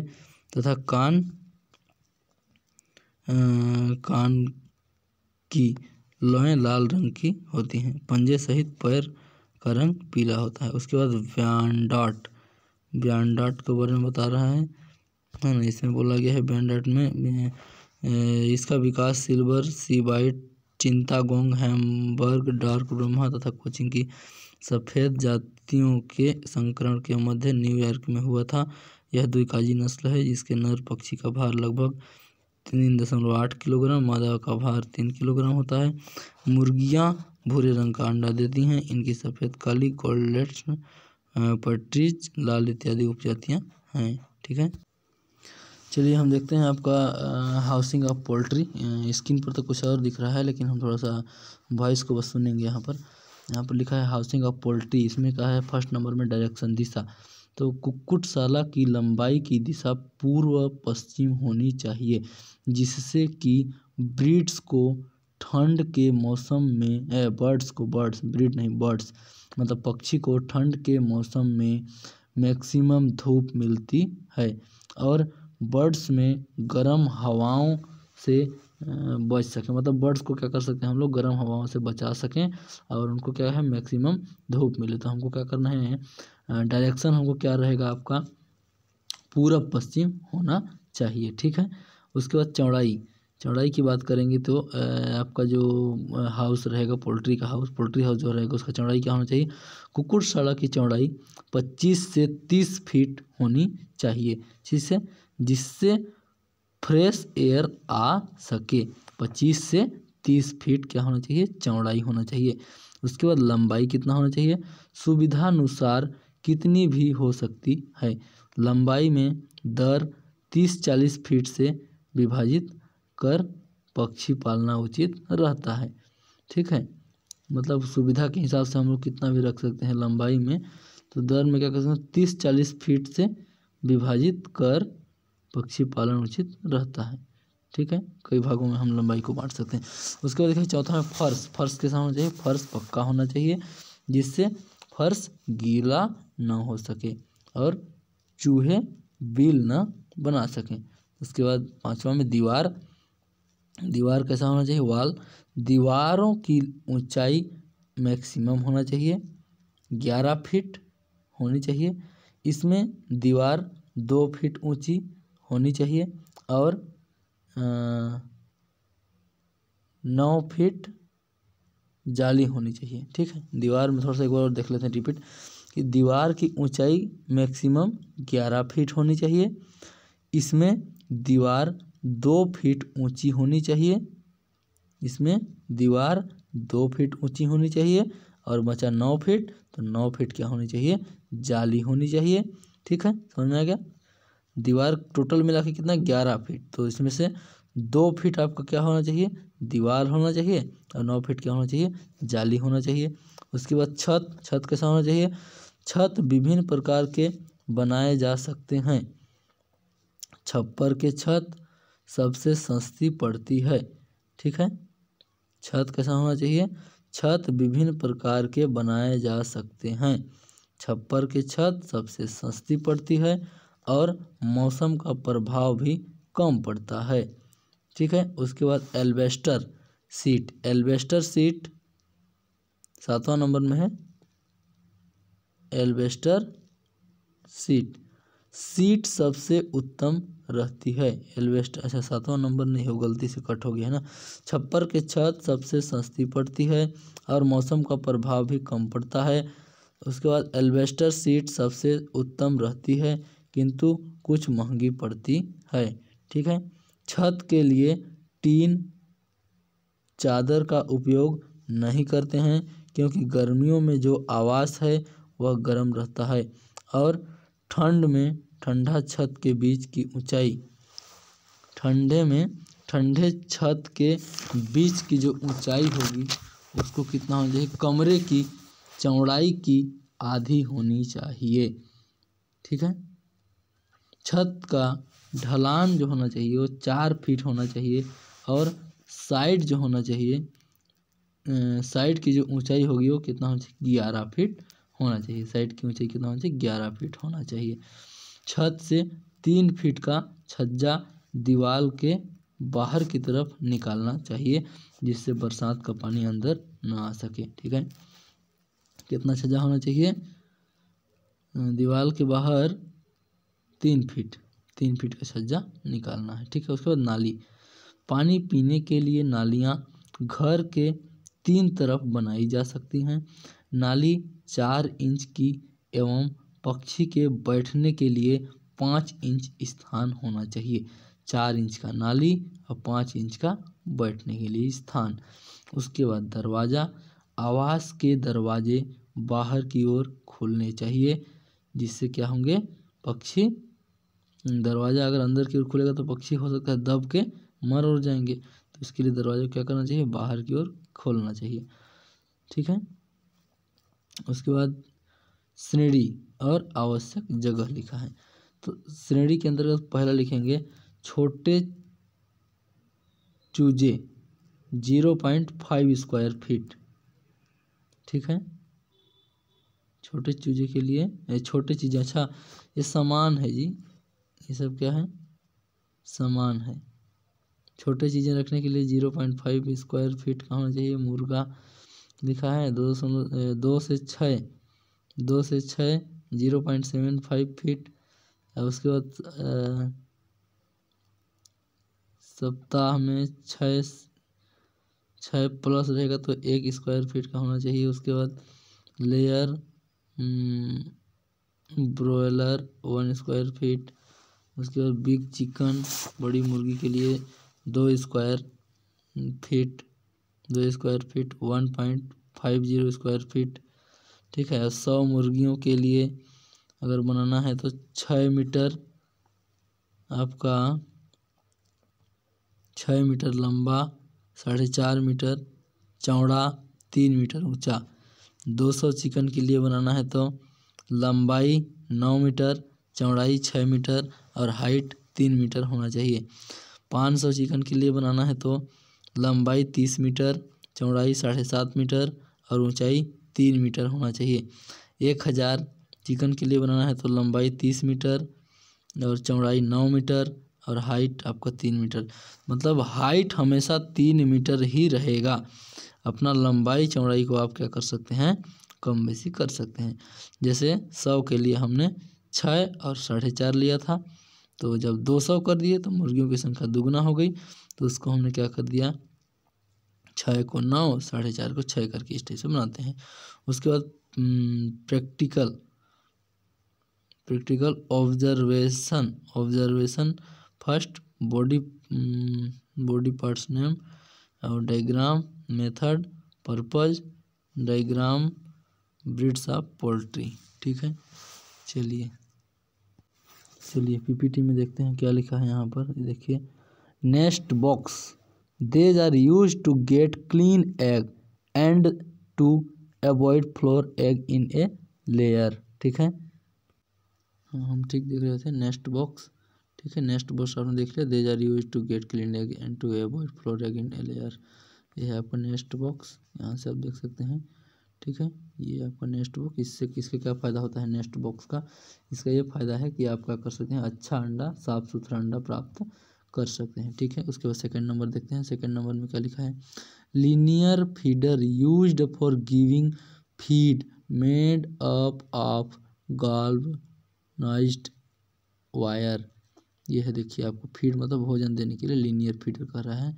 तथा कान कान की लोहें लाल रंग की होती हैं पंजे सहित पैर का रंग पीला होता है उसके बाद ब्यांडाट ब्यांडाट के बारे में बता रहा है हाँ, इसमें बोला गया है ब्यांडाट में इसका विकास silver Sebright Chittagong Hamburg dark Brahma तथा कोचिंग की सफ़ेद जातियों के संकरण के मध्य न्यूयॉर्क में हुआ था यह द्विकाजी नस्ल है जिसके नर पक्षी का भार लगभग तीन दशमलव आठ किलोग्राम मादा का भार तीन किलोग्राम होता है मुर्गियाँ भूरे रंग का अंडा देती हैं इनकी सफ़ेद काली कॉर्डलेट्स पट्रीज लाल इत्यादि उपजातियाँ हैं ठीक है चलिए हम देखते हैं आपका हाउसिंग ऑफ पोल्ट्री स्क्रीन पर तो कुछ और दिख रहा है लेकिन हम थोड़ा सा वॉइस को बस सुनेंगे यहाँ पर यहाँ पर लिखा है हाउसिंग ऑफ पोल्ट्री इसमें कहा है फर्स्ट नंबर में डायरेक्शन दिशा तो कुक्कुटशाला की लंबाई की दिशा पूर्व पश्चिम होनी चाहिए जिससे कि ब्रीड्स को ठंड के मौसम में बर्ड्स को बर्ड्स ब्रीड नहीं बर्ड्स मतलब पक्षी को ठंड के मौसम में मैक्सिमम धूप मिलती है और बर्ड्स में गर्म हवाओं से बच सकें मतलब बर्ड्स को क्या कर सकते हैं हम लोग गर्म हवाओं से बचा सकें और उनको क्या है मैक्सिमम धूप मिले तो हमको क्या करना है डायरेक्शन हमको क्या रहेगा आपका पूरब पश्चिम होना चाहिए ठीक है उसके बाद चौड़ाई चौड़ाई की बात करेंगे तो आपका जो हाउस रहेगा पोल्ट्री का हाउस पोल्ट्री हाउस जो रहेगा उसका चौड़ाई क्या होना चाहिए कुकुट सड़क की चौड़ाई 25 से 30 फीट होनी चाहिए ठीक से जिससे फ्रेश एयर आ सके 25 से 30 फीट क्या होना चाहिए चौड़ाई होना चाहिए उसके बाद लंबाई कितना होना चाहिए सुविधानुसार कितनी भी हो सकती है लंबाई में दर तीस चालीस फीट से विभाजित कर पक्षी पालना उचित रहता है ठीक है मतलब सुविधा के हिसाब से हम लोग कितना भी रख सकते हैं लंबाई में तो दर में क्या कर सकते हैं तीस चालीस फीट से विभाजित कर पक्षी पालन उचित रहता है ठीक है कई भागों में हम लंबाई को बांट सकते हैं उसके बाद देखिए चौथा है फर्श फर्श के सामने चाहिए फर्श पक्का होना चाहिए जिससे फर्श गीला ना हो सके और चूहे बिल ना बना सकें उसके बाद पाँचवा में दीवार दीवार कैसा होना चाहिए वाल दीवारों की ऊंचाई मैक्सिमम होना चाहिए ग्यारह फीट होनी चाहिए इसमें दीवार दो फीट ऊंची होनी चाहिए और नौ फीट जाली होनी चाहिए ठीक है दीवार में थोड़ा सा एक बार और देख लेते हैं रिपीट कि दीवार की ऊंचाई मैक्सिमम ग्यारह फीट होनी चाहिए इसमें दीवार दो फीट ऊंची होनी चाहिए इसमें दीवार दो फीट ऊंची होनी चाहिए और बचा नौ फीट तो नौ फीट क्या होनी चाहिए जाली होनी चाहिए ठीक है समझ में आ गया दीवार टोटल मिला के कितना ग्यारह फीट तो इसमें से दो फीट आपका क्या होना चाहिए दीवार होना चाहिए और नौ फीट क्या होना चाहिए जाली होना चाहिए उसके बाद छत छत कैसा होना चाहिए छत विभिन्न प्रकार के बनाए जा सकते हैं छप्पर के छत सबसे सस्ती पड़ती है ठीक है छत कैसा होना चाहिए छत विभिन्न प्रकार के बनाए जा सकते हैं छप्पर के छत सबसे सस्ती पड़ती है और मौसम का प्रभाव भी कम पड़ता है ठीक है उसके बाद एल्बेस्टर सीट एल्बेस्टर सीट सातवां नंबर में है एल्बेस्टर सीट सीट सबसे उत्तम रहती है एल्बेस्ट अच्छा सातवां नंबर नहीं हो गलती से कट हो गया है ना छप्पर के छत सबसे सस्ती पड़ती है और मौसम का प्रभाव भी कम पड़ता है उसके बाद एल्बेस्टर सीट सबसे उत्तम रहती है किंतु कुछ महंगी पड़ती है ठीक है छत के लिए टीन चादर का उपयोग नहीं करते हैं क्योंकि गर्मियों में जो आवास है वह गर्म रहता है और ठंड में ठंडा छत के बीच की ऊंचाई ठंडे में ठंडे छत के बीच की जो ऊंचाई होगी उसको कितना होना चाहिए कमरे की चौड़ाई की आधी होनी चाहिए ठीक है छत का ढलान जो होना चाहिए वो चार फीट होना चाहिए और साइड जो होना चाहिए साइड की जो ऊंचाई होगी वो कितना होना चाहिए ग्यारह फीट होना चाहिए साइड की ऊंचाई कितना होना चाहिए ग्यारह फीट होना चाहिए छत से तीन फीट का छज्जा दीवार के बाहर की तरफ निकालना चाहिए जिससे बरसात का पानी अंदर ना आ सके ठीक है कितना छज्जा होना चाहिए दीवार के बाहर तीन फीट तीन फीट का छज्जा निकालना है ठीक है उसके बाद नाली पानी पीने के लिए नालियाँ घर के तीन तरफ बनाई जा सकती हैं नाली चार इंच की एवं पक्षी के बैठने के लिए पाँच इंच स्थान होना चाहिए चार इंच का नाली और पाँच इंच का बैठने के लिए स्थान उसके बाद दरवाज़ा आवास के दरवाजे बाहर की ओर खोलने चाहिए जिससे क्या होंगे पक्षी हम्म, दरवाज़ा अगर अंदर की ओर खुलेगा तो पक्षी हो सकता है दब के मर और जाएंगे तो इसके लिए दरवाज़े क्या करना चाहिए बाहर की ओर खोलना चाहिए ठीक है उसके बाद श्रेणी और आवश्यक जगह लिखा है तो श्रेणी के अंतर्गत पहला लिखेंगे छोटे चूजे zero point five square feet ठीक है छोटे चूजे के लिए छोटे चीज़ें अच्छा ये सामान है जी सब क्या है समान है छोटे चीज़ें रखने के लिए zero point five square feet का होना चाहिए मुर्गा लिखा है दो दो से छः दो से छः zero point seven five feet और उसके बाद सप्ताह में छः छः प्लस रहेगा तो एक स्क्वायर फीट का होना चाहिए उसके बाद layer hmm, broiler one square feet उसके बाद बिग चिकन बड़ी मुर्गी के लिए दो स्क्वायर फीट दो square feet one point five zero square feet ठीक है सौ मुर्गियों के लिए अगर बनाना है तो छः मीटर आपका छः मीटर लंबा साढ़े चार मीटर चौड़ा तीन मीटर ऊंचा दो सौ चिकन के लिए बनाना है तो लंबाई नौ मीटर चौड़ाई छः मीटर और हाइट तीन मीटर होना चाहिए पाँच सौ चिकन के लिए बनाना है तो लंबाई तीस मीटर चौड़ाई साढ़े सात मीटर और ऊंचाई तीन मीटर होना चाहिए एक हज़ार चिकन के लिए बनाना है तो लंबाई तीस मीटर और चौड़ाई नौ मीटर और हाइट आपका तीन मीटर मतलब हाइट हमेशा तीन मीटर ही रहेगा अपना लंबाई चौड़ाई को आप क्या कर सकते हैं कम बेसी कर सकते हैं जैसे सौ के लिए हमने छः और साढ़े चार लिया था तो जब दो सौ कर दिए तो मुर्गियों की संख्या दुगना हो गई तो उसको हमने क्या कर दिया छः को नौ साढ़े चार को छः करके इस टाइप से बनाते हैं उसके बाद practical practical observation observation first body body parts name और diagram method purpose diagram breeds of poultry ठीक है चलिए चलिए पीपीटी में देखते हैं क्या लिखा है यहाँ पर देखिए nest box these are use to get clean egg and to avoid floor egg in a layer ठीक है हाँ, हम ठीक देख रहे थे नेस्ट बॉक्स ठीक है नेस्ट बॉक्स आपने देख लिया these are use to get clean egg and to avoid floor egg in a layer ये है आपका नेस्ट बॉक्स यहाँ से आप देख सकते हैं ठीक है ये आपका नेस्ट बुक इससे किसके क्या फ़ायदा होता है नेस्ट बॉक्स का इसका ये फ़ायदा है कि आप क्या कर सकते हैं अच्छा अंडा साफ़ सुथरा अंडा प्राप्त कर सकते हैं ठीक है उसके बाद सेकंड नंबर देखते हैं सेकंड नंबर में क्या लिखा है linear feeder used for giving feed made up of galvanized wire ये है देखिए आपको फीड मतलब भोजन देने के लिए लीनियर फीडर कर रहा है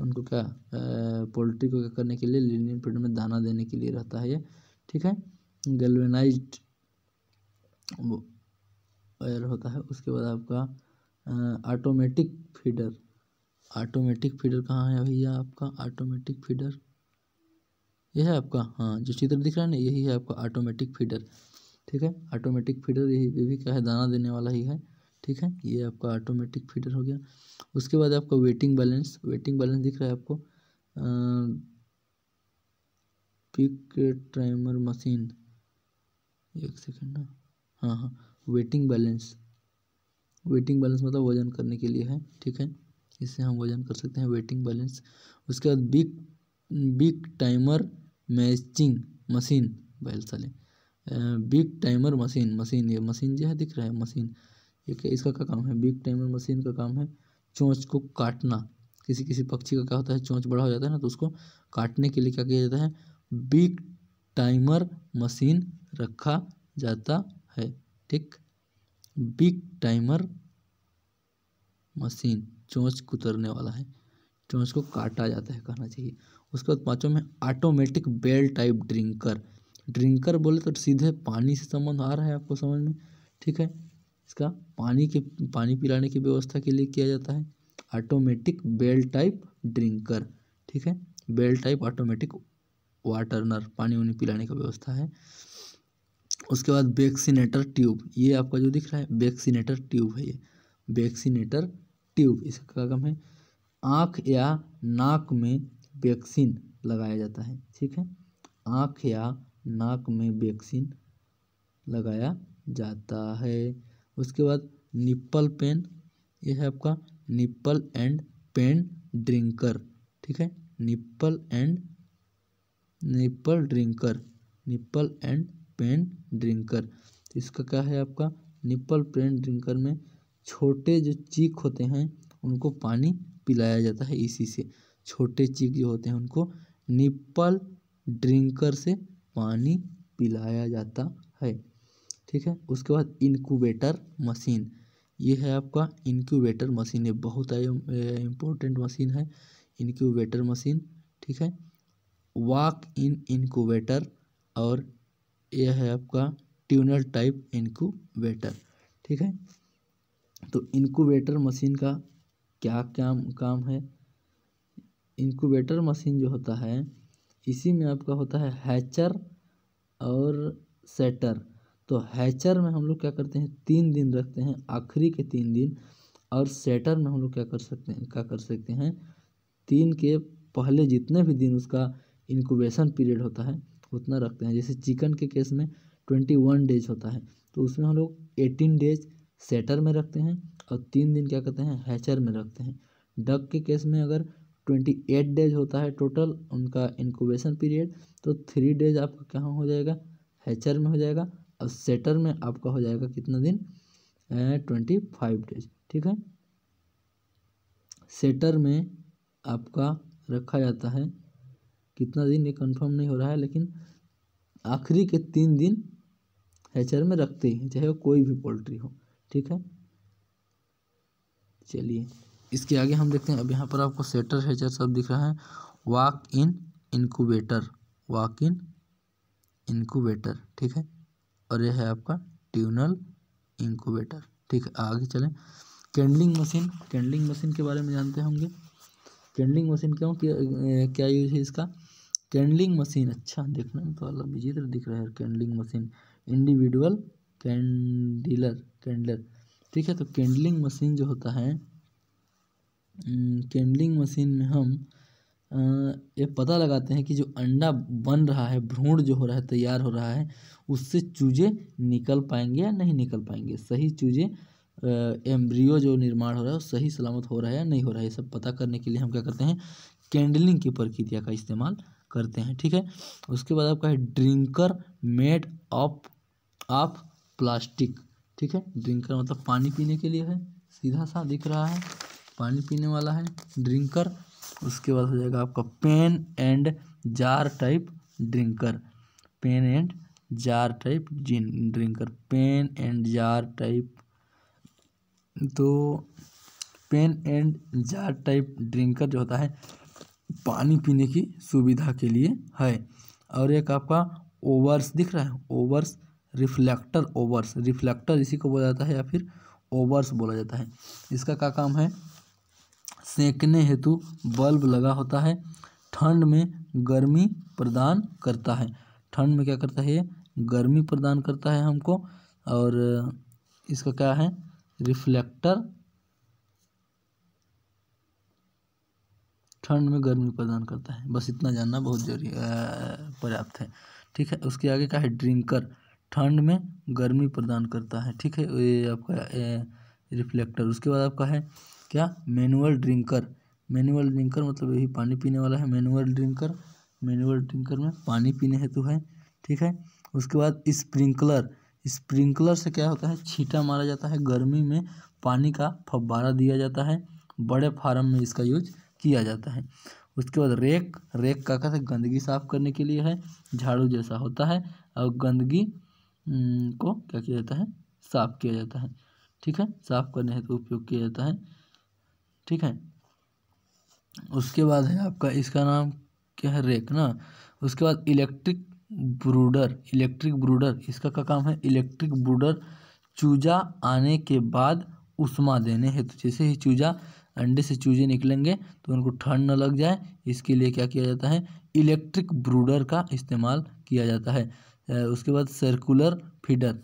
उनको क्या पोल्ट्री को क्या करने के लिए लीनियर फीडर में दाना देने के लिए रहता है ये ठीक है गैल्वेनाइज्ड वायर होता है उसके बाद आपका ऑटोमेटिक फीडर ऑटोमेटिक फीडर कहाँ है भैया आपका ऑटोमेटिक फीडर यह है आपका हाँ जो चित्र दिख रहा है ना यही है आपका ऑटोमेटिक फीडर ठीक है ऑटोमेटिक फीडर यही ये भी क्या है दाना देने वाला ही है ठीक है ये आपका ऑटोमेटिक फीडर हो गया उसके बाद आपका वेटिंग बैलेंस वेटिंग बैलेंस दिख रहा है आपको आ, पिक टाइमर मशीन एक सेकेंड ना हाँ हाँ वेटिंग बैलेंस वेटिंग बैलेंस मतलब वजन करने के लिए है ठीक है इससे हम वजन कर सकते हैं वेटिंग बैलेंस उसके बाद beak beak trimmer matching machine बैल साले बिग टाइमर मशीन मशीन ये मशीन जो है दिख रहा है मशीन ये क्या इसका क्या काम है बिग टाइमर मशीन का काम है चोंच को काटना किसी किसी पक्षी का क्या होता है चोंच बड़ा हो जाता है ना तो उसको काटने के लिए क्या किया जाता है बिग टाइमर मशीन रखा जाता है ठीक बिग टाइमर मशीन चोंच कुतरने वाला है चोंच को काटा जाता है कहना चाहिए उसके बाद पाँचों में automatic bell type drinker drinker बोले तो सीधे पानी से संबंध आ रहा है आपको समझ में ठीक है इसका पानी के पानी पिलाने की व्यवस्था के लिए किया जाता है ऑटोमेटिक बेल टाइप ड्रिंकर ठीक है बेल टाइप ऑटोमेटिक वाटर नर पानी उनी पिलाने का व्यवस्था है उसके बाद वैक्सीनेटर ट्यूब ये आपका जो दिख रहा है वैक्सीनेटर ट्यूब है ये वैक्सीनेटर ट्यूब इसका काम है आँख या नाक में वैक्सीन लगाया जाता है ठीक है आँख या नाक में वैक्सीन लगाया जाता है उसके बाद निप्पल पेन ये है आपका निप्पल एंड पेन ड्रिंकर ठीक है nipple and nipple drinker nipple and pan drinker इसका क्या है आपका निप्पल पेन ड्रिंकर में छोटे जो चीक होते हैं उनको पानी पिलाया जाता है इसी से छोटे चीक जो होते हैं उनको निप्पल ड्रिंकर से पानी पिलाया जाता है ठीक है उसके बाद इनक्यूबेटर मशीन ये है आपका इनक्यूबेटर मशीन ये बहुत इम्पोर्टेंट मशीन है इनक्यूबेटर मशीन ठीक है वॉक इन इनक्यूबेटर और यह है आपका ट्यूनल टाइप इनक्यूबेटर ठीक है तो इनक्यूबेटर मशीन का क्या काम काम है इनक्यूबेटर मशीन जो होता है इसी में आपका होता है हैचर और सेटर तो हैचर में हम लोग क्या करते हैं तीन दिन रखते हैं आखिरी के तीन दिन और सेटर में हम लोग क्या कर सकते हैं क्या कर सकते हैं तीन के पहले जितने भी दिन उसका इनकोबेशन पीरियड होता है उतना रखते हैं जैसे चिकन के केस में ट्वेंटी वन डेज होता है तो उसमें हम लोग एटीन डेज सेटर में रखते हैं और तीन दिन क्या कहते हैं हैचर में रखते हैं डक के केस में अगर ट्वेंटी एट डेज होता है टोटल उनका इनकोबेशन पीरियड तो थ्री डेज आपका कहाँ हो जाएगा हैचर में हो जाएगा और सेटर में आपका हो जाएगा कितना दिन ट्वेंटी फाइव डेज ठीक है सेटर में आपका रखा जाता है कितना दिन ये कंफर्म नहीं हो रहा है लेकिन आखिरी के तीन दिन हैचर में रखते ही चाहे वो कोई भी पोल्ट्री हो ठीक है चलिए इसके आगे हम देखते हैं अब यहाँ पर आपको सेटर हैचर सब दिख रहा है walk in incubator walk in incubator ठीक है और यह है आपका ट्यूनल इंक्यूबेटर ठीक है आगे चलें कैंडलिंग मशीन कैंडलिंग मशीन के बारे में जानते होंगे कैंडलिंग मशीन क्यों क्या यूज़ है इसका कैंडलिंग मशीन अच्छा देखने में तो अलग विचित्र दिख रहा है कैंडलिंग मशीन इंडिविजुअल कैंडलर कैंडलर ठीक है तो कैंडलिंग मशीन जो होता है कैंडलिंग हम्म, मशीन में हम ये पता लगाते हैं कि जो अंडा बन रहा है भ्रूण जो हो रहा है तैयार हो रहा है उससे चूजे निकल पाएंगे या नहीं निकल पाएंगे सही चूजे एम्ब्रियो जो निर्माण हो रहा है वो सही सलामत हो रहा है या नहीं हो रहा है ये सब पता करने के लिए हम क्या करते हैं कैंडलिंग की प्रक्रिया का इस्तेमाल करते हैं ठीक है उसके बाद आपका है drinker made of of plastic ठीक है ड्रिंकर मतलब पानी पीने के लिए है सीधा सा दिख रहा है पानी पीने वाला है ड्रिंकर उसके बाद हो जाएगा आपका pan and jar type drinker pan and jar type जिन drinker pan and jar type तो pan and jar type drinker जो होता है पानी पीने की सुविधा के लिए है और एक आपका ओवर्स दिख रहा है ओवर्स रिफ्लेक्टर ओवर्स रिफ्लेक्टर इसी को बोला जाता है या फिर ओवर्स बोला जाता है इसका क्या काम है सेकने हेतु बल्ब लगा होता है ठंड में गर्मी प्रदान करता है ठंड में क्या करता है ये गर्मी प्रदान करता है हमको और इसका क्या है रिफ्लेक्टर ठंड में गर्मी प्रदान करता है बस इतना जानना बहुत जरूरी पर्याप्त है ठीक है उसके आगे का है ड्रिंकर ठंड में गर्मी प्रदान करता है ठीक है ये आपका रिफ्लेक्टर उसके बाद आपका है क्या मैनुअल ड्रिंकर मैनुअल ड्रिंकर मतलब यही पानी पीने वाला है मैनुअल ड्रिंकर मैनुअल ड्रिंकर में पानी पीने हेतु है ठीक है उसके बाद स्प्रिंकलर स्प्रिंकलर से क्या होता है छीटा मारा जाता है गर्मी में पानी का फव्वारा दिया जाता है बड़े फार्म में इसका यूज किया जाता है उसके बाद रेक रेक का कहते गंदगी साफ करने के लिए है झाड़ू जैसा होता है और गंदगी को क्या किया जाता है साफ किया जाता है ठीक है साफ करने हेतु तो उपयोग किया जाता है ठीक है उसके बाद है आपका इसका नाम क्या है रेक ना उसके बाद इलेक्ट्रिक ब्रूडर इलेक्ट्रिक ब्रूडर इसका क्या काम है इलेक्ट्रिक ब्रूडर चूजा आने के बाद उष्मा देने हेतु जैसे ही चूजा अंडे से चूजे निकलेंगे तो उनको ठंड न लग जाए इसके लिए क्या किया जाता है इलेक्ट्रिक ब्रूडर का इस्तेमाल किया जाता है उसके बाद सर्कुलर फीडर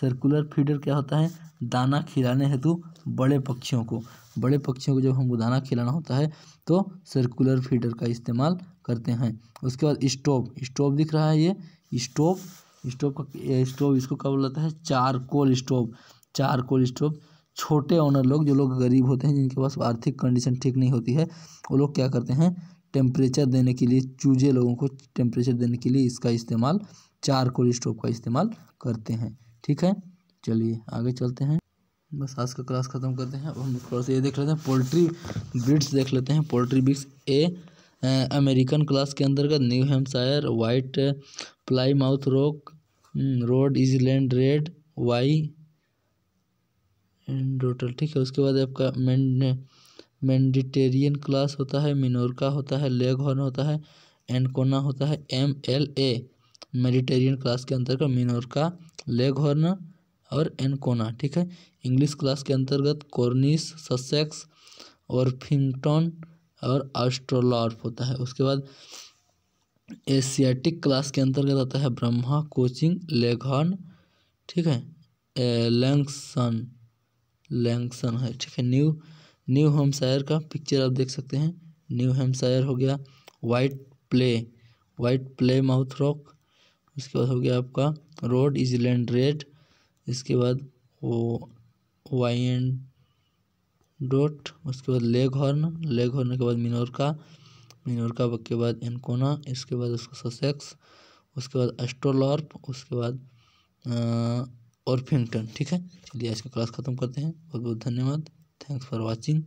सर्कुलर फीडर क्या होता है दाना खिलाने हेतु बड़े पक्षियों को बड़े पक्षियों को जब हमको दाना खिलाना होता है तो सर्कुलर फीडर का इस्तेमाल करते हैं उसके बाद स्टोव स्टोव दिख रहा है ये स्टोव स्टोव का स्टोव इसको क्या बोला जाता है चारकोल स्टोव चारकोल स्टोव छोटे ऑनर लोग जो लोग गरीब होते हैं जिनके पास आर्थिक कंडीशन ठीक नहीं होती है वो लोग क्या करते हैं टेम्परेचर देने के लिए चूजे लोगों को टेम्परेचर देने के लिए इसका इस्तेमाल चार कोल स्टोव का इस्तेमाल करते हैं ठीक है चलिए आगे चलते हैं बस आज का क्लास ख़त्म करते हैं अब हम थोड़ा सा ये देख लेते हैं पोल्ट्री ब्रिड्स देख लेते हैं poultry breeds A American class के अंतर्गत New Hampshire White Plymouth Rock Rhode Island Red वाई डोटल ठीक है उसके बाद आपका मैंडिटेरियन क्लास होता है मिनोरका होता है लेग हॉर्न होता है एनकोना होता है M L A Mediterranean class के अंतर्गत मिनोरका लेग हॉर्न और एनकोना ठीक है इंग्लिश क्लास के अंतर्गत कॉर्निस ससेक्स और ऑर्फिंगटन और ऑस्ट्रोलॉर्फ होता है उसके बाद एशियाटिक क्लास के अंतर्गत आता है ब्रह्मा कोचिंग लेगहॉर्न ठीक है लैंगसन लैंगसन है ठीक है न्यू न्यू हेम्पशायर का पिक्चर आप देख सकते हैं न्यू हेम्पशायर हो गया white play white Plymouth Rock उसके बाद हो गया आपका रोड लैंड रेड इसके बाद वो वाई एंड डोट उसके बाद लेग हॉर्न लेग हॉर्न के बाद मिनोरका मिनोरका के बाद एनकोना इसके बाद उसको ससेक्स उसके बाद एस्ट्रोलॉर्प उसके बाद और फिंगटन ठीक है चलिए आज का क्लास खत्म करते हैं बहुत बहुत धन्यवाद थैंक्स फॉर वॉचिंग